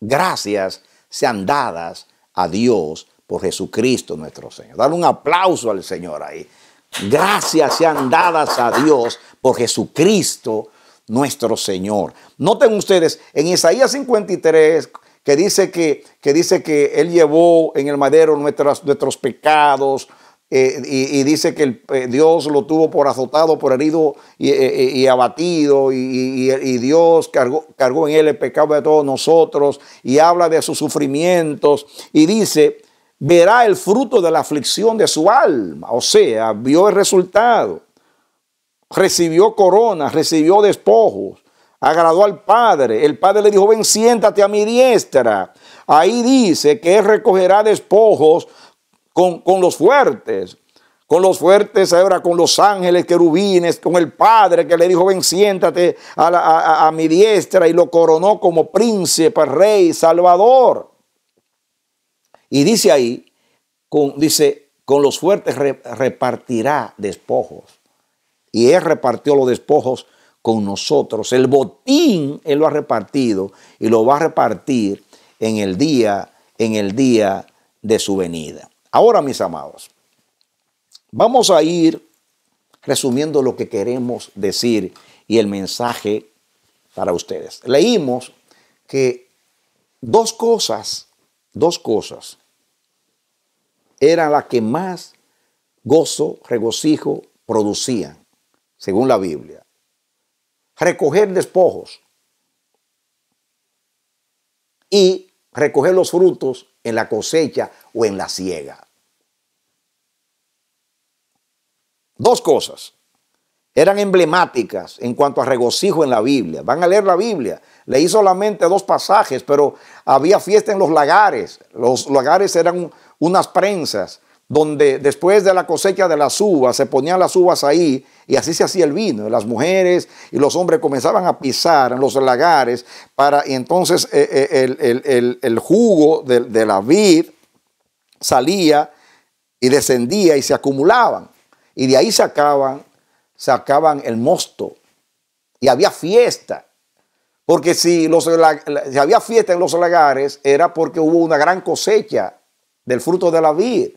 Gracias sean dadas a Dios por Jesucristo nuestro Señor. Dar un aplauso al Señor ahí. Gracias sean dadas a Dios por Jesucristo nuestro Señor. Noten ustedes, en Isaías 53, que dice que, dice que Él llevó en el madero nuestras, nuestros pecados, eh, y, dice que eh, Dios lo tuvo por azotado, por herido y, eh, abatido, y, Dios cargó, cargó, en él el pecado de todos nosotros, y habla de sus sufrimientos, y dice, verá el fruto de la aflicción de su alma, o sea, vio el resultado, recibió coronas, recibió despojos, agradó al Padre, el Padre le dijo, ven, siéntate a mi diestra, ahí dice que él recogerá despojos, con, los fuertes, con los fuertes ahora, con los ángeles, querubines, con el Padre que le dijo, ven, siéntate a, mi diestra y lo coronó como príncipe, rey, salvador. Y dice ahí, con, dice, con los fuertes repartirá despojos. Y él repartió los despojos con nosotros. El botín él lo ha repartido y lo va a repartir en el día, en el día de su venida. Ahora, mis amados, vamos a ir resumiendo lo que queremos decir y el mensaje para ustedes. Leímos que dos cosas, dos cosas, eran las que más gozo, regocijo producían, según la Biblia. Recoger despojos y recoger los frutos en la cosecha o en la siega. Dos cosas eran emblemáticas en cuanto a regocijo en la Biblia. Van a leer la Biblia. Leí solamente dos pasajes, pero había fiesta en los lagares. Los lagares eran unas prensas donde después de la cosecha de las uvas se ponían las uvas ahí y así se hacía el vino. Las mujeres y los hombres comenzaban a pisar en los lagares para y entonces eh, eh, el, jugo de la vid salía y descendía y se acumulaban. Y de ahí sacaban, sacaban el mosto. Y había fiesta. Porque si, los, había fiesta en los lagares, era porque hubo una gran cosecha del fruto de la vid.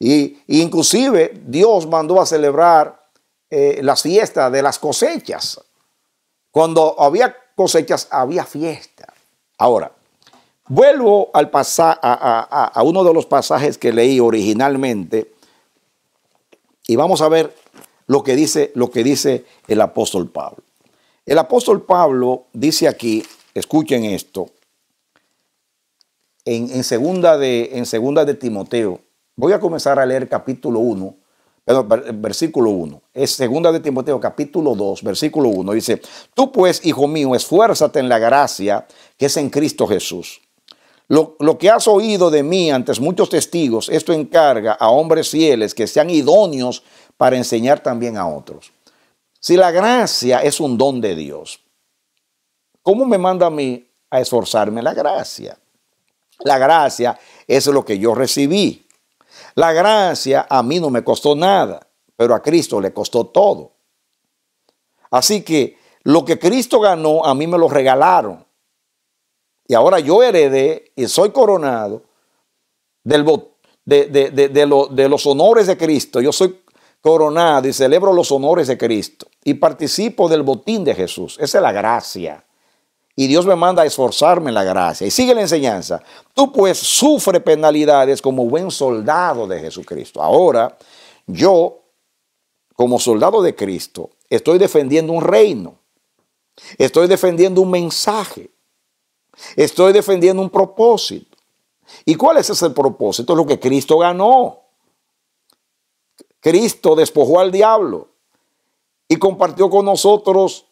Y, inclusive Dios mandó a celebrar eh, la fiesta de las cosechas. Cuando había cosechas, había fiesta. Ahora, vuelvo al pasa a, a uno de los pasajes que leí originalmente y vamos a ver lo que dice, lo que dice el apóstol Pablo. El apóstol Pablo dice aquí, escuchen esto, en, en, segunda, de, en segunda de Timoteo, voy a comenzar a leer capítulo 1, perdón, versículo 1, es segunda de Timoteo capítulo 2, versículo 1, dice, tú pues, hijo mío, esfuérzate en la gracia que es en Cristo Jesús. Lo, que has oído de mí antes muchos testigos, esto encarga a hombres fieles que sean idóneos para enseñar también a otros. Si la gracia es un don de Dios, ¿cómo me manda a mí a esforzarme la gracia? La gracia es lo que yo recibí. La gracia a mí no me costó nada, pero a Cristo le costó todo. Así que lo que Cristo ganó, a mí me lo regalaron y ahora yo heredé y soy coronado del, de, de, de los honores de Cristo. Yo soy coronado y celebro los honores de Cristo y participo del botín de Jesús. Esa es la gracia. Y Dios me manda a esforzarme en la gracia. Y sigue la enseñanza. Tú pues sufre penalidades como buen soldado de Jesucristo. Ahora, yo, como soldado de Cristo, estoy defendiendo un reino. Estoy defendiendo un mensaje. Estoy defendiendo un propósito. ¿Y cuál es ese propósito? Lo que Cristo ganó. Cristo despojó al diablo y compartió con nosotros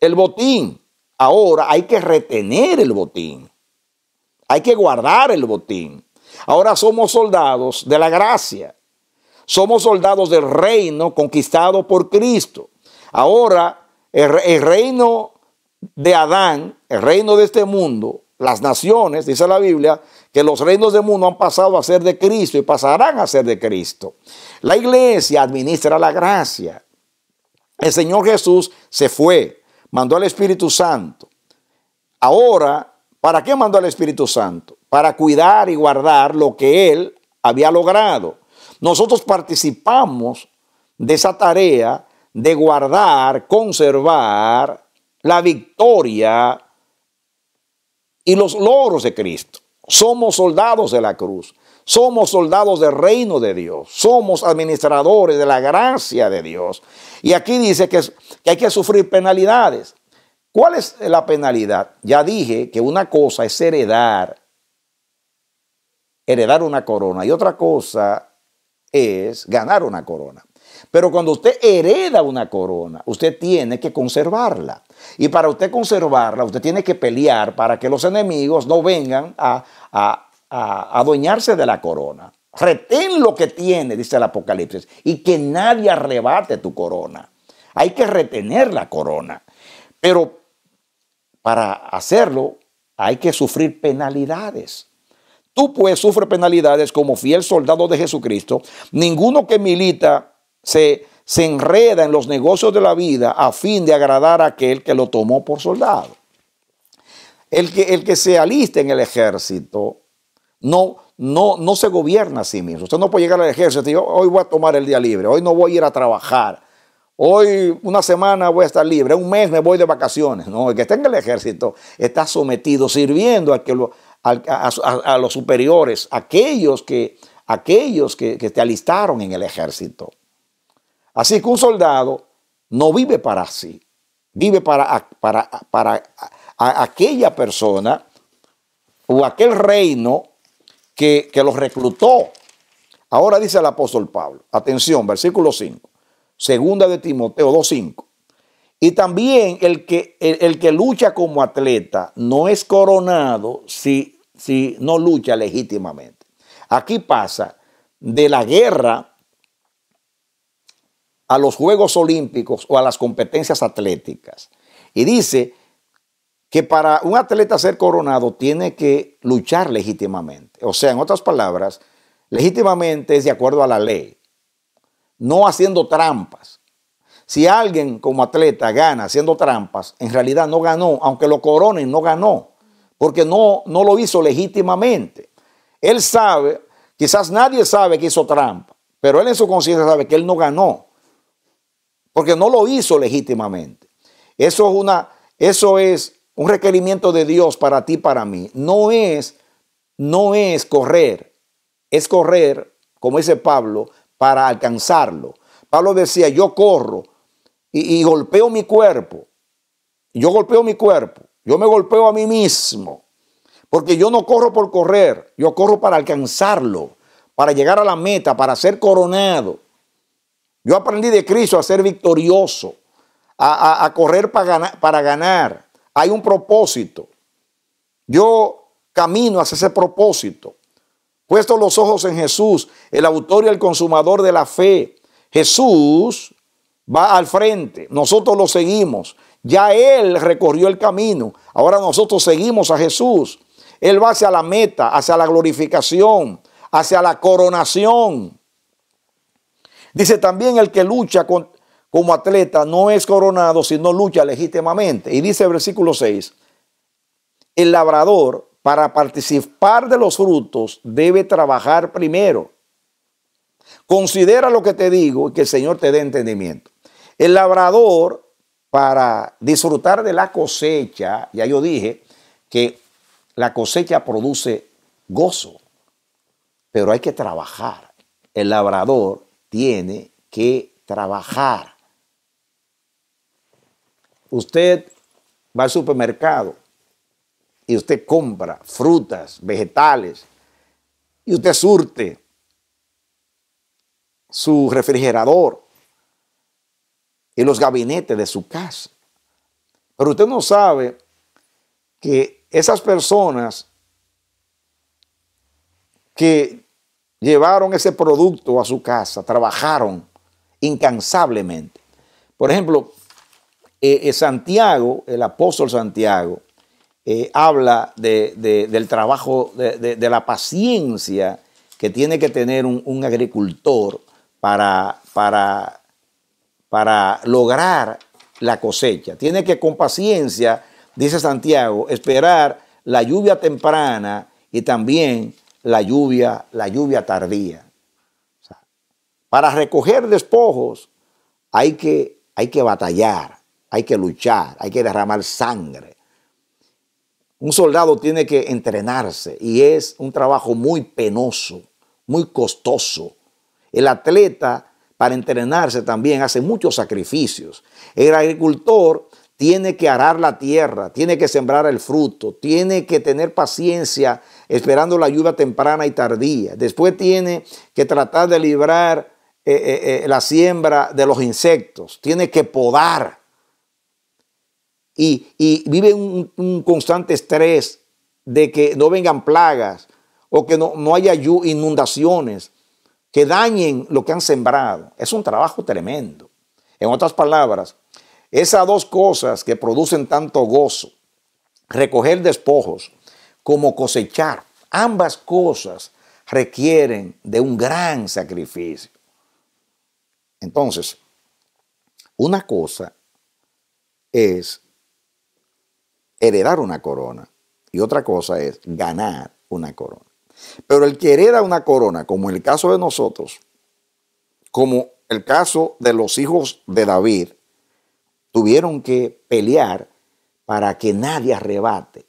el botín. Ahora hay que retener el botín. Hay que guardar el botín. Ahora somos soldados de la gracia. Somos soldados del reino conquistado por Cristo. Ahora el, el reino de Adán, el reino de este mundo, las naciones, dice la Biblia, que los reinos del mundo han pasado a ser de Cristo y pasarán a ser de Cristo. La iglesia administra la gracia. El Señor Jesús se fue, mandó al Espíritu Santo. Ahora, ¿para qué mandó al Espíritu Santo? Para cuidar y guardar lo que Él había logrado. Nosotros participamos de esa tarea de guardar, conservar la victoria y los logros de Cristo. Somos soldados de la cruz, somos soldados del reino de Dios, somos administradores de la gracia de Dios. Y aquí dice que, que hay que sufrir penalidades. ¿Cuál es la penalidad? Ya dije que una cosa es heredar, heredar una corona y otra cosa es ganar una corona. Pero cuando usted hereda una corona, usted tiene que conservarla. Y para usted conservarla, usted tiene que pelear para que los enemigos no vengan a, a, adueñarse de la corona. Retén lo que tiene, dice el Apocalipsis, y que nadie arrebate tu corona. Hay que retener la corona. Pero para hacerlo hay que sufrir penalidades. Tú pues sufres penalidades como fiel soldado de Jesucristo. Ninguno que milita se, enreda en los negocios de la vida a fin de agradar a aquel que lo tomó por soldado. El que, el que se alista en el ejército no, no, no se gobierna a sí mismo. Usted no puede llegar al ejército y decir, hoy voy a tomar el día libre, hoy no voy a ir a trabajar, hoy una semana voy a estar libre, un mes me voy de vacaciones. No, el que está en el ejército está sometido, sirviendo a, que lo, los superiores, aquellos que, aquellos que, que te alistaron en el ejército. Así que un soldado no vive para sí, vive para, para, para aquella persona o aquel reino que, que los reclutó. Ahora dice el apóstol Pablo, atención, versículo 5, segunda de Timoteo 2.5. Y también el que, que, lucha como atleta no es coronado si, si no lucha legítimamente. Aquí pasa de la guerra a los Juegos Olímpicos o a las competencias atléticas. Y dice que para un atleta ser coronado tiene que luchar legítimamente. O sea, en otras palabras, legítimamente es de acuerdo a la ley, no haciendo trampas. Si alguien como atleta gana haciendo trampas, en realidad no ganó, aunque lo coronen, no ganó, porque no, no lo hizo legítimamente. Él sabe, quizás nadie sabe que hizo trampa, pero él en su conciencia sabe que él no ganó porque no lo hizo legítimamente. Eso es, una, eso es un requerimiento de Dios para ti, para mí. No es, no es correr, es correr, como dice Pablo, para alcanzarlo. Pablo decía, yo corro y golpeo mi cuerpo. Yo golpeo mi cuerpo, yo me golpeo a mí mismo. Porque yo no corro por correr, yo corro para alcanzarlo, para llegar a la meta, para ser coronado. Yo aprendí de Cristo a ser victorioso, a, correr para ganar, para ganar. Hay un propósito. Yo camino hacia ese propósito. Puesto los ojos en Jesús, el autor y el consumador de la fe. Jesús va al frente, nosotros lo seguimos. Ya Él recorrió el camino, ahora nosotros seguimos a Jesús. Él va hacia la meta, hacia la glorificación, hacia la coronación. Dice también el que lucha como atleta no es coronado, sino lucha legítimamente. Y dice el versículo 6, el labrador para participar de los frutos debe trabajar primero. Considera lo que te digo y que el Señor te dé entendimiento. El labrador para disfrutar de la cosecha, ya yo dije que la cosecha produce gozo, pero hay que trabajar. El labrador tiene que trabajar. Usted va al supermercado y usted compra frutas, vegetales, y usted surte su refrigerador y los gabinetes de su casa. Pero usted no sabe que esas personas que llevaron ese producto a su casa, trabajaron incansablemente. Por ejemplo, eh, eh, Santiago, el apóstol Santiago, eh, habla del trabajo, de, la paciencia que tiene que tener un, agricultor para, para, para lograr la cosecha. Tiene que con paciencia, dice Santiago, esperar la lluvia temprana y también la lluvia, la lluvia tardía. para recoger despojos hay que, hay que batallar, hay que luchar, hay que derramar sangre. Un soldado tiene que entrenarse y es un trabajo muy penoso, muy costoso. El atleta para entrenarse también hace muchos sacrificios. El agricultor tiene que arar la tierra, tiene que sembrar el fruto, tiene que tener paciencia esperando la lluvia temprana y tardía. Después tiene que tratar de librar eh, eh, eh, la siembra de los insectos, tiene que podar. Y, vive un, constante estrés de que no vengan plagas o que no, no haya inundaciones que dañen lo que han sembrado. Es un trabajo tremendo. En otras palabras, esas dos cosas que producen tanto gozo, recoger despojos como cosechar, ambas cosas requieren de un gran sacrificio. Entonces, una cosa es heredar una corona y otra cosa es ganar una corona. Pero el que hereda una corona, como el caso de nosotros, como el caso de los hijos de David, tuvieron que pelear para que nadie arrebate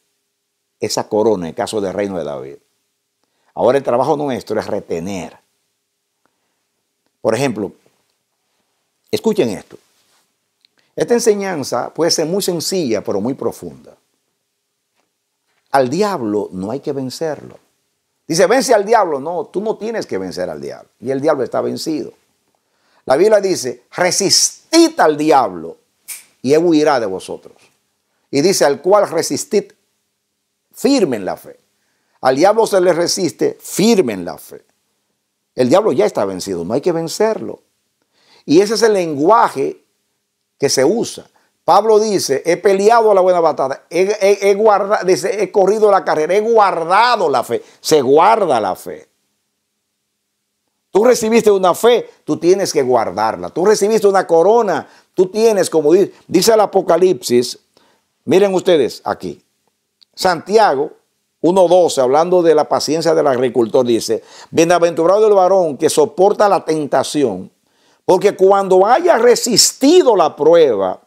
esa corona en el caso del reino de David. Ahora el trabajo nuestro es retener. Por ejemplo, escuchen esto. Esta enseñanza puede ser muy sencilla, pero muy profunda. Al diablo no hay que vencerlo. Dice, vence al diablo. No, tú no tienes que vencer al diablo. Y el diablo está vencido. La Biblia dice, resistid al diablo y él huirá de vosotros. Y dice, al cual resistid firme la fe. Al diablo se le resiste firme en la fe. El diablo ya está vencido, no hay que vencerlo. Y ese es el lenguaje que se usa. Pablo dice, he peleado la buena batalla, he, he corrido la carrera, he guardado la fe, se guarda la fe. Tú recibiste una fe, tú tienes que guardarla. Tú recibiste una corona, Tú tienes, como dice, el Apocalipsis, miren ustedes aquí, Santiago 1.12, hablando de la paciencia del agricultor, dice, bienaventurado el varón que soporta la tentación, porque cuando haya resistido la prueba,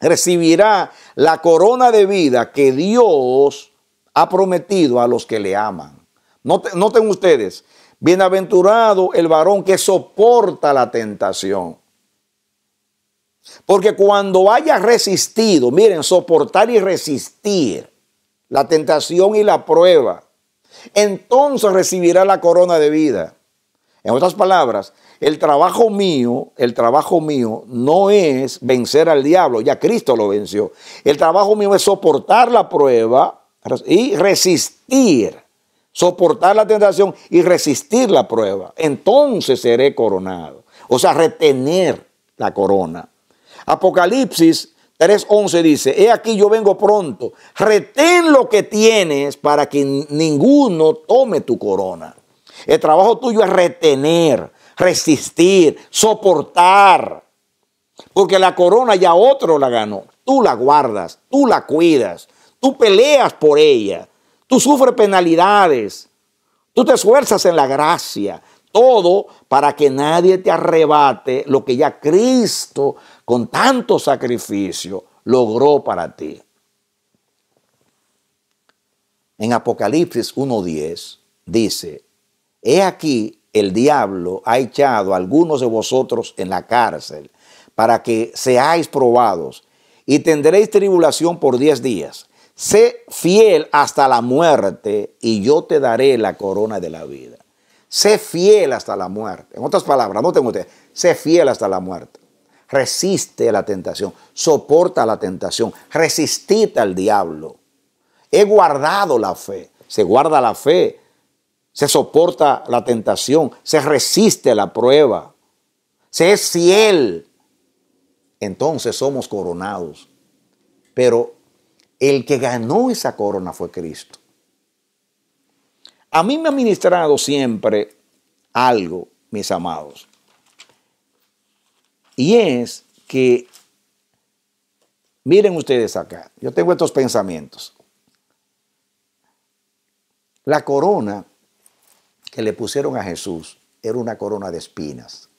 recibirá la corona de vida que Dios ha prometido a los que le aman. noten ustedes, bienaventurado el varón que soporta la tentación. Porque cuando haya resistido, miren, soportar y resistir la tentación y la prueba, entonces recibirá la corona de vida. En otras palabras, el trabajo mío, el trabajo mío no es vencer al diablo, ya Cristo lo venció. El trabajo mío es soportar la prueba y resistir, soportar la tentación y resistir la prueba. Entonces seré coronado. O sea, retener la corona. Apocalipsis 3.11 dice, he aquí yo vengo pronto, retén lo que tienes para que ninguno tome tu corona. El trabajo tuyo es retener, resistir, soportar, porque la corona ya otro la ganó, tú la guardas, tú la cuidas, tú peleas por ella, tú sufres penalidades, tú te esfuerzas en la gracia, todo para que nadie te arrebate lo que ya Cristo con tanto sacrificio logró para ti. En Apocalipsis 1.10 dice, He aquí el diablo ha echado a algunos de vosotros en la cárcel para que seáis probados y tendréis tribulación por diez días. Sé fiel hasta la muerte y yo te daré la corona de la vida. Sé fiel hasta la muerte. En otras palabras, no tengo usted, sé fiel hasta la muerte resiste la tentación, soporta la tentación, resistite al diablo. He guardado la fe, se guarda la fe, se soporta la tentación, se resiste a la prueba, se es fiel. Entonces somos coronados. Pero el que ganó esa corona fue Cristo. A mí me ha ministrado siempre algo, mis amados. Y es que, miren ustedes acá, yo tengo estos pensamientos. La corona que le pusieron a Jesús era una corona de espinas.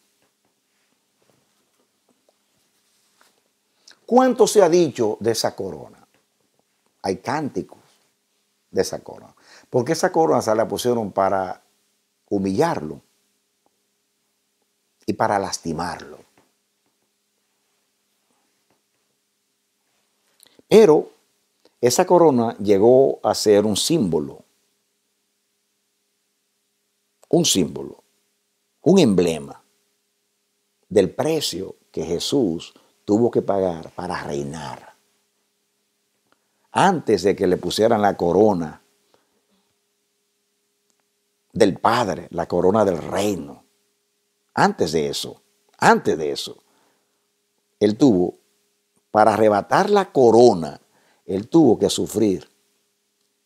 ¿Cuánto se ha dicho de esa corona? Hay cánticos de esa corona. Porque esa corona se la pusieron para humillarlo y para lastimarlo. Pero esa corona llegó a ser un símbolo, un símbolo, un emblema del precio que Jesús tuvo que pagar para reinar. Antes de que le pusieran la corona del Padre, la corona del reino, antes de eso, antes de eso, él tuvo para arrebatar la corona, él tuvo que sufrir,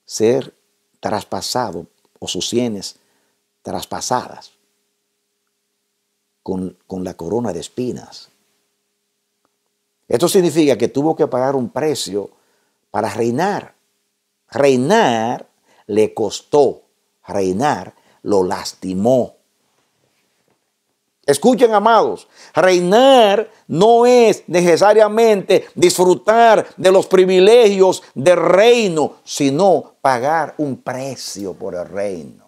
ser traspasado o sus sienes traspasadas con, con la corona de espinas. Esto significa que tuvo que pagar un precio para reinar. Reinar le costó, reinar lo lastimó, Escuchen, amados, reinar no es necesariamente disfrutar de los privilegios del reino, sino pagar un precio por el reino.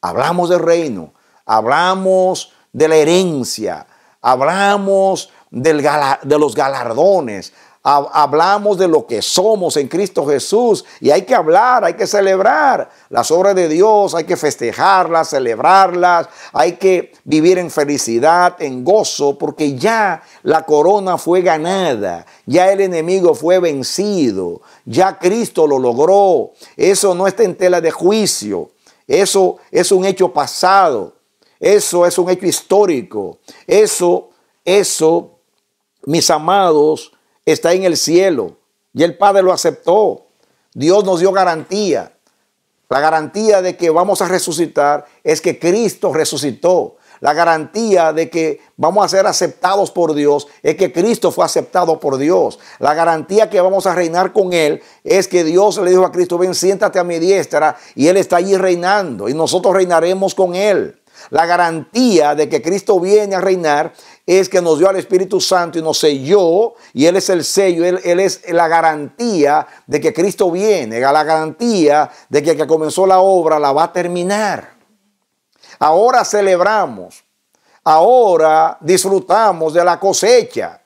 Hablamos del reino, hablamos de la herencia, hablamos del de los galardones, hablamos de lo que somos en Cristo Jesús y hay que hablar, hay que celebrar las obras de Dios, hay que festejarlas, celebrarlas, hay que vivir en felicidad, en gozo, porque ya la corona fue ganada, ya el enemigo fue vencido, ya Cristo lo logró. Eso no está en tela de juicio, eso es un hecho pasado, eso es un hecho histórico, eso, eso, mis amados, está en el cielo y el Padre lo aceptó. Dios nos dio garantía. La garantía de que vamos a resucitar es que Cristo resucitó. La garantía de que vamos a ser aceptados por Dios es que Cristo fue aceptado por Dios. La garantía que vamos a reinar con Él es que Dios le dijo a Cristo, ven, siéntate a mi diestra y Él está allí reinando y nosotros reinaremos con Él. La garantía de que Cristo viene a reinar es que nos dio al Espíritu Santo y nos selló, y Él es el sello, Él, es la garantía de que Cristo viene, la garantía de que el que comenzó la obra la va a terminar. Ahora celebramos, ahora disfrutamos de la cosecha.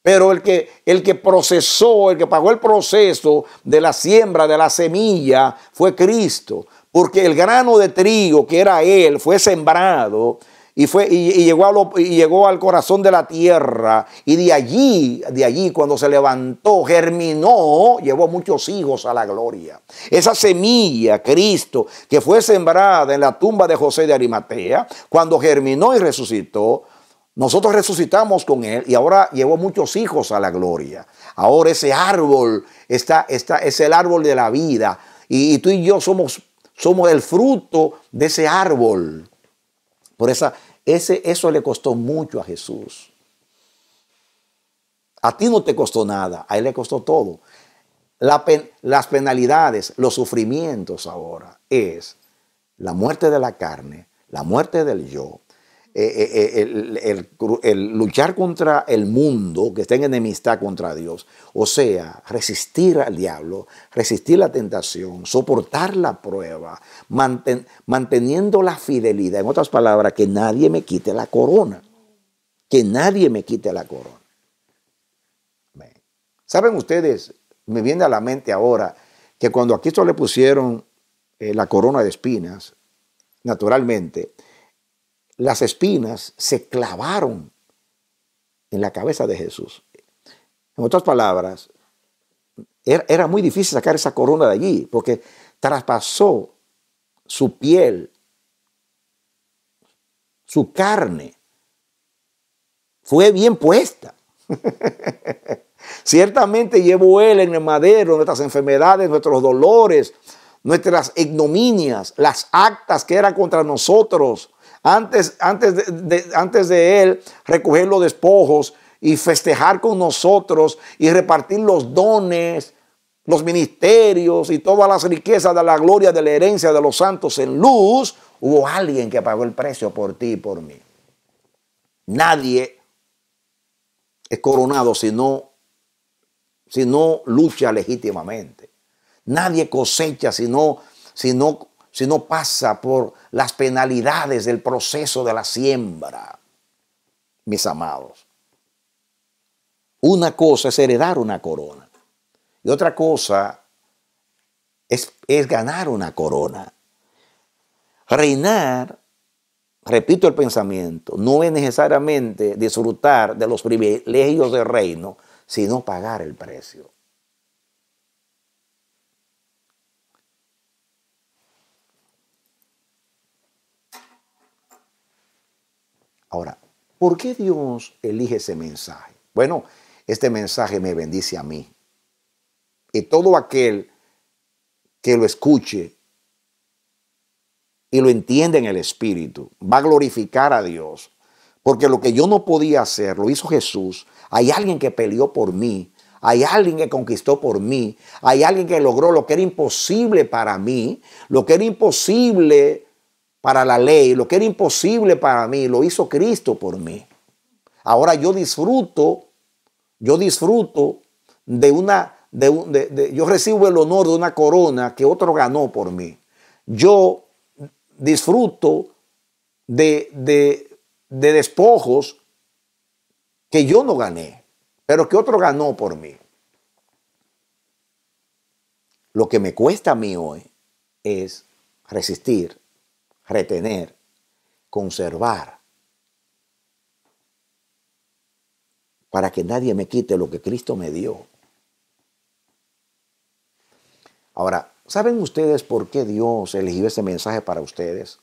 Pero el que, el que procesó, el que pagó el proceso de la siembra, de la semilla, fue Cristo. Porque el grano de trigo que era Él fue sembrado y, fue, y, llegó, al corazón de la tierra. Y de allí, de allí, cuando se levantó, germinó, llevó muchos hijos a la gloria. Esa semilla, Cristo, que fue sembrada en la tumba de José de Arimatea, cuando germinó y resucitó, nosotros resucitamos con él y ahora llevó muchos hijos a la gloria. Ahora ese árbol está, está, es el árbol de la vida. Y, y tú y yo somos, somos el fruto de ese árbol. Por esa, ese, eso le costó mucho a Jesús. A ti no te costó nada, a él le costó todo. las penalidades, los sufrimientos ahora es la muerte de la carne, la muerte del yo, eh, eh, eh, el, luchar contra el mundo que está en enemistad contra Dios, o sea, resistir al diablo, resistir la tentación, soportar la prueba, manteniendo la fidelidad, en otras palabras, que nadie me quite la corona, que nadie me quite la corona. ¿Saben ustedes? Me viene a la mente ahora que cuando a Cristo le pusieron la corona de espinas, naturalmente, las espinas se clavaron en la cabeza de Jesús. En otras palabras, era, muy difícil sacar esa corona de allí porque traspasó su piel, su carne, fue bien puesta. Ciertamente llevó Él en el madero nuestras enfermedades, nuestros dolores, nuestras ignominias, las actas que eran contra nosotros, antes, antes, de, antes de Él recoger los despojos y festejar con nosotros y repartir los dones, los ministerios y todas las riquezas de la gloria de la herencia de los santos en luz, hubo alguien que pagó el precio por ti y por mí. Nadie es coronado si no, si no lucha legítimamente. Nadie cosecha si si no sino pasa por las penalidades del proceso de la siembra, mis amados. Una cosa es heredar una corona y otra cosa es, es ganar una corona. Reinar, repito el pensamiento, no es necesariamente disfrutar de los privilegios del reino, sino pagar el precio. Ahora, ¿por qué Dios elige ese mensaje? Bueno, este mensaje me bendice a mí. Y todo aquel que lo escuche y lo entiende en el Espíritu va a glorificar a Dios. Porque lo que yo no podía hacer, lo hizo Jesús. Hay alguien que peleó por mí. Hay alguien que conquistó por mí. Hay alguien que logró lo que era imposible para mí. Lo que era imposible para la ley, lo que era imposible para mí, lo hizo Cristo por mí. Ahora yo disfruto, yo disfruto de una, de, de, de, yo recibo el honor de una corona que otro ganó por mí. Yo disfruto de, de despojos que yo no gané, pero que otro ganó por mí. Lo que me cuesta a mí hoy es resistir retener, conservar, para que nadie me quite lo que Cristo me dio. Ahora, ¿saben ustedes por qué Dios eligió ese mensaje para ustedes?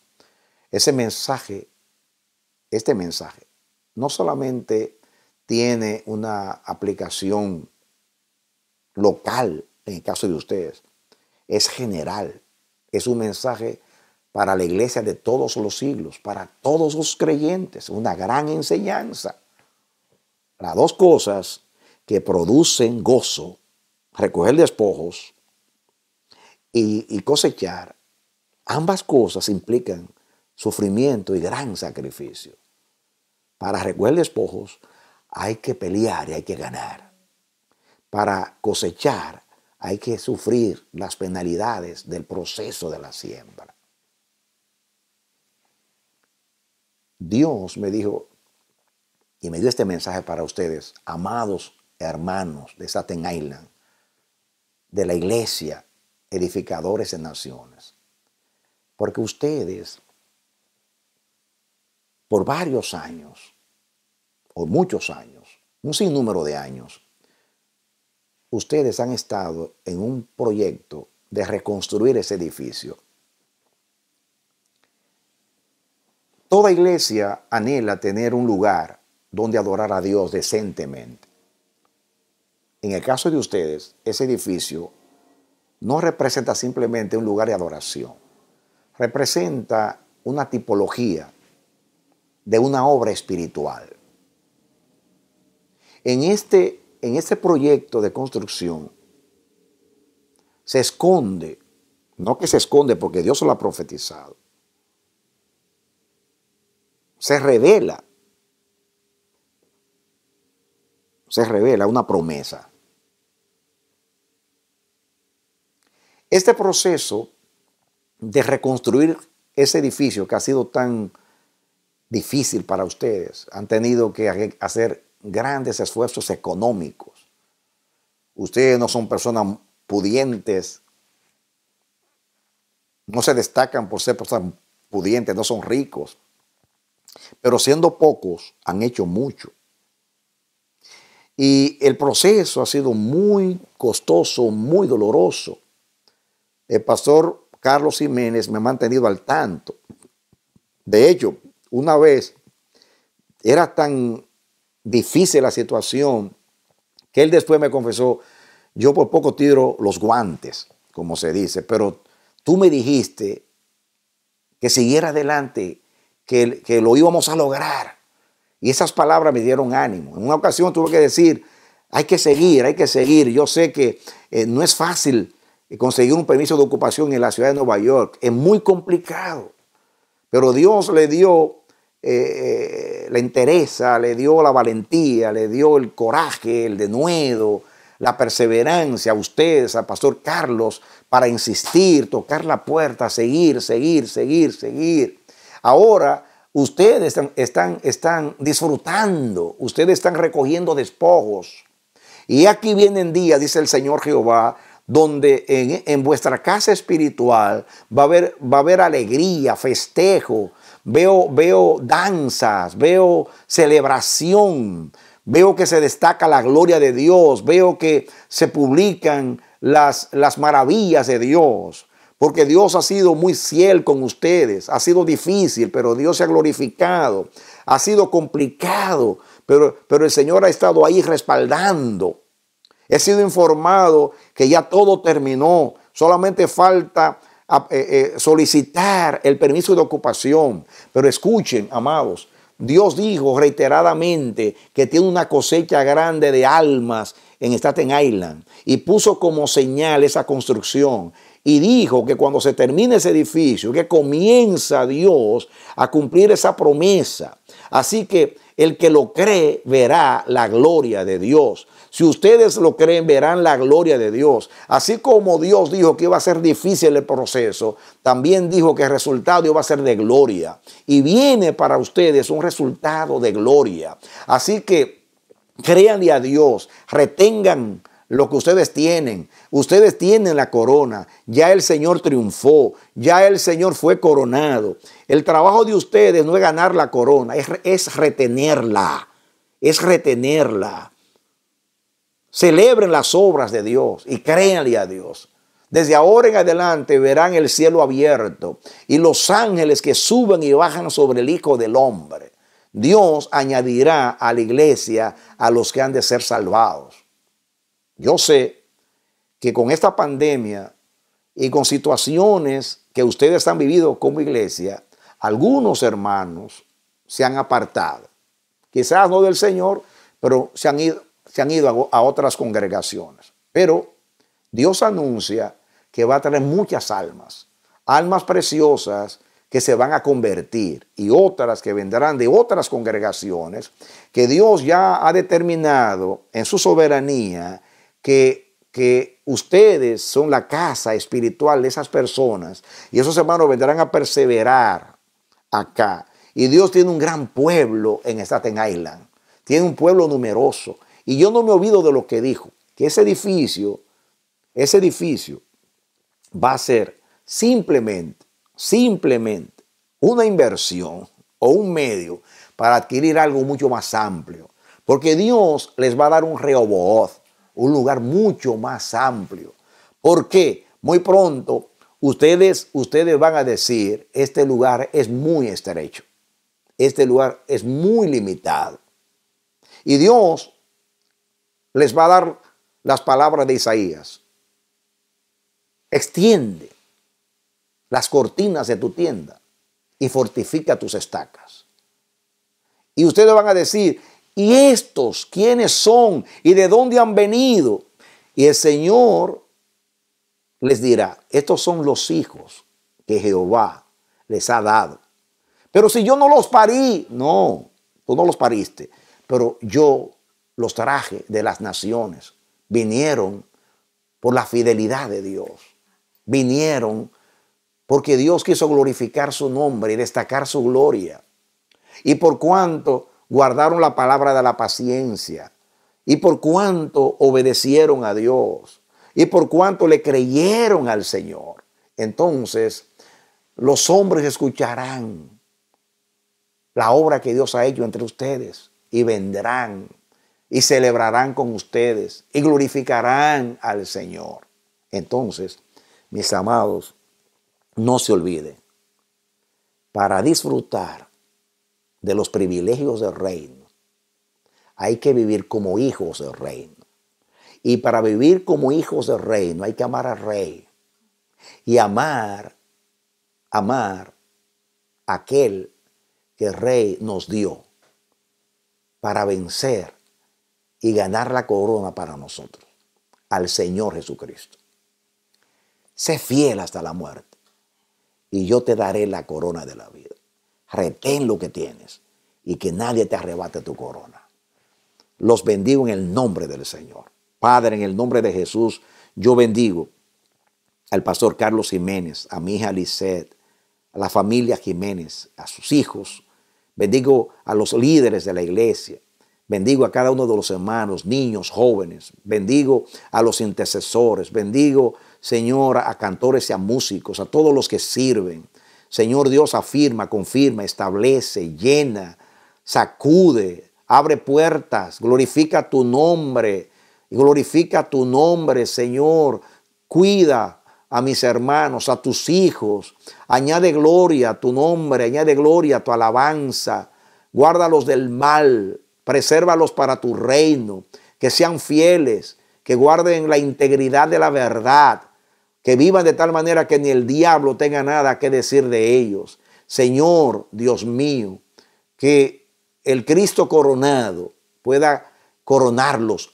Ese mensaje, este mensaje, no solamente tiene una aplicación local en el caso de ustedes, es general, es un mensaje para la iglesia de todos los siglos, para todos los creyentes, una gran enseñanza. Las dos cosas que producen gozo, recoger despojos y, cosechar, ambas cosas implican sufrimiento y gran sacrificio. Para recoger despojos hay que pelear y hay que ganar. Para cosechar hay que sufrir las penalidades del proceso de la siembra. Dios me dijo y me dio este mensaje para ustedes, amados hermanos de satan Island, de la iglesia, edificadores de naciones. Porque ustedes, por varios años, o muchos años, un sinnúmero de años, ustedes han estado en un proyecto de reconstruir ese edificio Toda iglesia anhela tener un lugar donde adorar a Dios decentemente. En el caso de ustedes, ese edificio no representa simplemente un lugar de adoración, representa una tipología de una obra espiritual. En este, en este proyecto de construcción se esconde, no que se esconde porque Dios lo ha profetizado, se revela. Se revela una promesa. Este proceso de reconstruir ese edificio que ha sido tan difícil para ustedes, han tenido que hacer grandes esfuerzos económicos. Ustedes no son personas pudientes, no se destacan por ser personas pudientes, no son ricos, pero siendo pocos, han hecho mucho. Y el proceso ha sido muy costoso, muy doloroso. El pastor Carlos Jiménez me ha mantenido al tanto. De hecho, una vez era tan difícil la situación que él después me confesó, yo por poco tiro los guantes, como se dice, pero tú me dijiste que siguiera adelante que, lo íbamos a lograr. Y esas palabras me dieron ánimo. En una ocasión tuve que decir, hay que seguir, hay que seguir. Yo sé que eh, no es fácil eh, conseguir un permiso de ocupación en la ciudad de Nueva York. Es muy complicado. Pero Dios le dio eh, la entereza, le dio la valentía, le dio el coraje, el denuedo, la perseverancia a ustedes, al pastor Carlos, para insistir, tocar la puerta, seguir, seguir, seguir, seguir. Ahora ustedes están, están, disfrutando, ustedes están recogiendo despojos. Y aquí vienen días, dice el Señor Jehová, donde en, vuestra casa espiritual va a haber, va a haber alegría, festejo, veo, veo danzas, veo celebración, veo que se destaca la gloria de Dios, veo que se publican las, las maravillas de Dios porque Dios ha sido muy fiel con ustedes. Ha sido difícil, pero Dios se ha glorificado. Ha sido complicado, pero, pero el Señor ha estado ahí respaldando. He sido informado que ya todo terminó. Solamente falta eh, eh, solicitar el permiso de ocupación. Pero escuchen, amados, Dios dijo reiteradamente que tiene una cosecha grande de almas en Staten Island y puso como señal esa construcción y dijo que cuando se termine ese edificio, que comienza Dios a cumplir esa promesa. Así que el que lo cree verá la gloria de Dios. Si ustedes lo creen, verán la gloria de Dios. Así como Dios dijo que iba a ser difícil el proceso, también dijo que el resultado iba a ser de gloria. Y viene para ustedes un resultado de gloria. Así que créanle a Dios, retengan lo que ustedes tienen. Ustedes tienen la corona. Ya el Señor triunfó. Ya el Señor fue coronado. El trabajo de ustedes no es ganar la corona, es, retenerla. Es retenerla. Celebren las obras de Dios y créanle a Dios. Desde ahora en adelante verán el cielo abierto y los ángeles que suben y bajan sobre el Hijo del Hombre. Dios añadirá a la iglesia a los que han de ser salvados. Yo sé que con esta pandemia y con situaciones que ustedes han vivido como iglesia, algunos hermanos se han apartado. Quizás no del Señor, pero se han ido, se han ido a, otras congregaciones. Pero Dios anuncia que va a tener muchas almas, almas preciosas que se van a convertir y otras que vendrán de otras congregaciones que Dios ya ha determinado en su soberanía que, que ustedes son la casa espiritual de esas personas y esos hermanos vendrán a perseverar acá. Y Dios tiene un gran pueblo en Staten Island, tiene un pueblo numeroso. Y yo no me olvido de lo que dijo, que ese edificio, ese edificio va a ser simplemente, simplemente una inversión o un medio para adquirir algo mucho más amplio. Porque Dios les va a dar un reobozo un lugar mucho más amplio. Porque Muy pronto ustedes, ustedes van a decir, este lugar es muy estrecho, este lugar es muy limitado. Y Dios les va a dar las palabras de Isaías. Extiende las cortinas de tu tienda y fortifica tus estacas. Y ustedes van a decir, ¿y estos quiénes son y de dónde han venido? Y el Señor les dirá, estos son los hijos que Jehová les ha dado. Pero si yo no los parí, no, tú no los pariste, pero yo los traje de las naciones. Vinieron por la fidelidad de Dios. Vinieron porque Dios quiso glorificar su nombre y destacar su gloria. Y por cuanto guardaron la palabra de la paciencia y por cuanto obedecieron a Dios y por cuanto le creyeron al Señor. Entonces, los hombres escucharán la obra que Dios ha hecho entre ustedes y vendrán y celebrarán con ustedes y glorificarán al Señor. Entonces, mis amados, no se olviden, para disfrutar de los privilegios del reino. Hay que vivir como hijos del reino. Y para vivir como hijos del reino hay que amar al rey. Y amar, amar a aquel que el rey nos dio para vencer y ganar la corona para nosotros, al Señor Jesucristo. Sé fiel hasta la muerte y yo te daré la corona de la vida retén lo que tienes y que nadie te arrebate tu corona. Los bendigo en el nombre del Señor. Padre, en el nombre de Jesús, yo bendigo al pastor Carlos Jiménez, a mi hija Lisette, a la familia Jiménez, a sus hijos. Bendigo a los líderes de la iglesia. Bendigo a cada uno de los hermanos, niños, jóvenes. Bendigo a los intercesores. Bendigo, Señor, a cantores y a músicos, a todos los que sirven. Señor Dios, afirma, confirma, establece, llena, sacude, abre puertas, glorifica tu nombre, glorifica tu nombre, Señor. Cuida a mis hermanos, a tus hijos. Añade gloria a tu nombre, añade gloria a tu alabanza. Guárdalos del mal, presérvalos para tu reino, que sean fieles, que guarden la integridad de la verdad, que vivan de tal manera que ni el diablo tenga nada que decir de ellos. Señor, Dios mío, que el Cristo coronado pueda coronarlos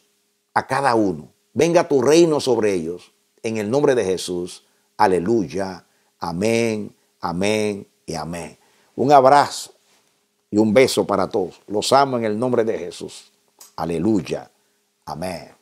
a cada uno. Venga tu reino sobre ellos. En el nombre de Jesús. Aleluya. Amén, amén y amén. Un abrazo y un beso para todos. Los amo en el nombre de Jesús. Aleluya. Amén.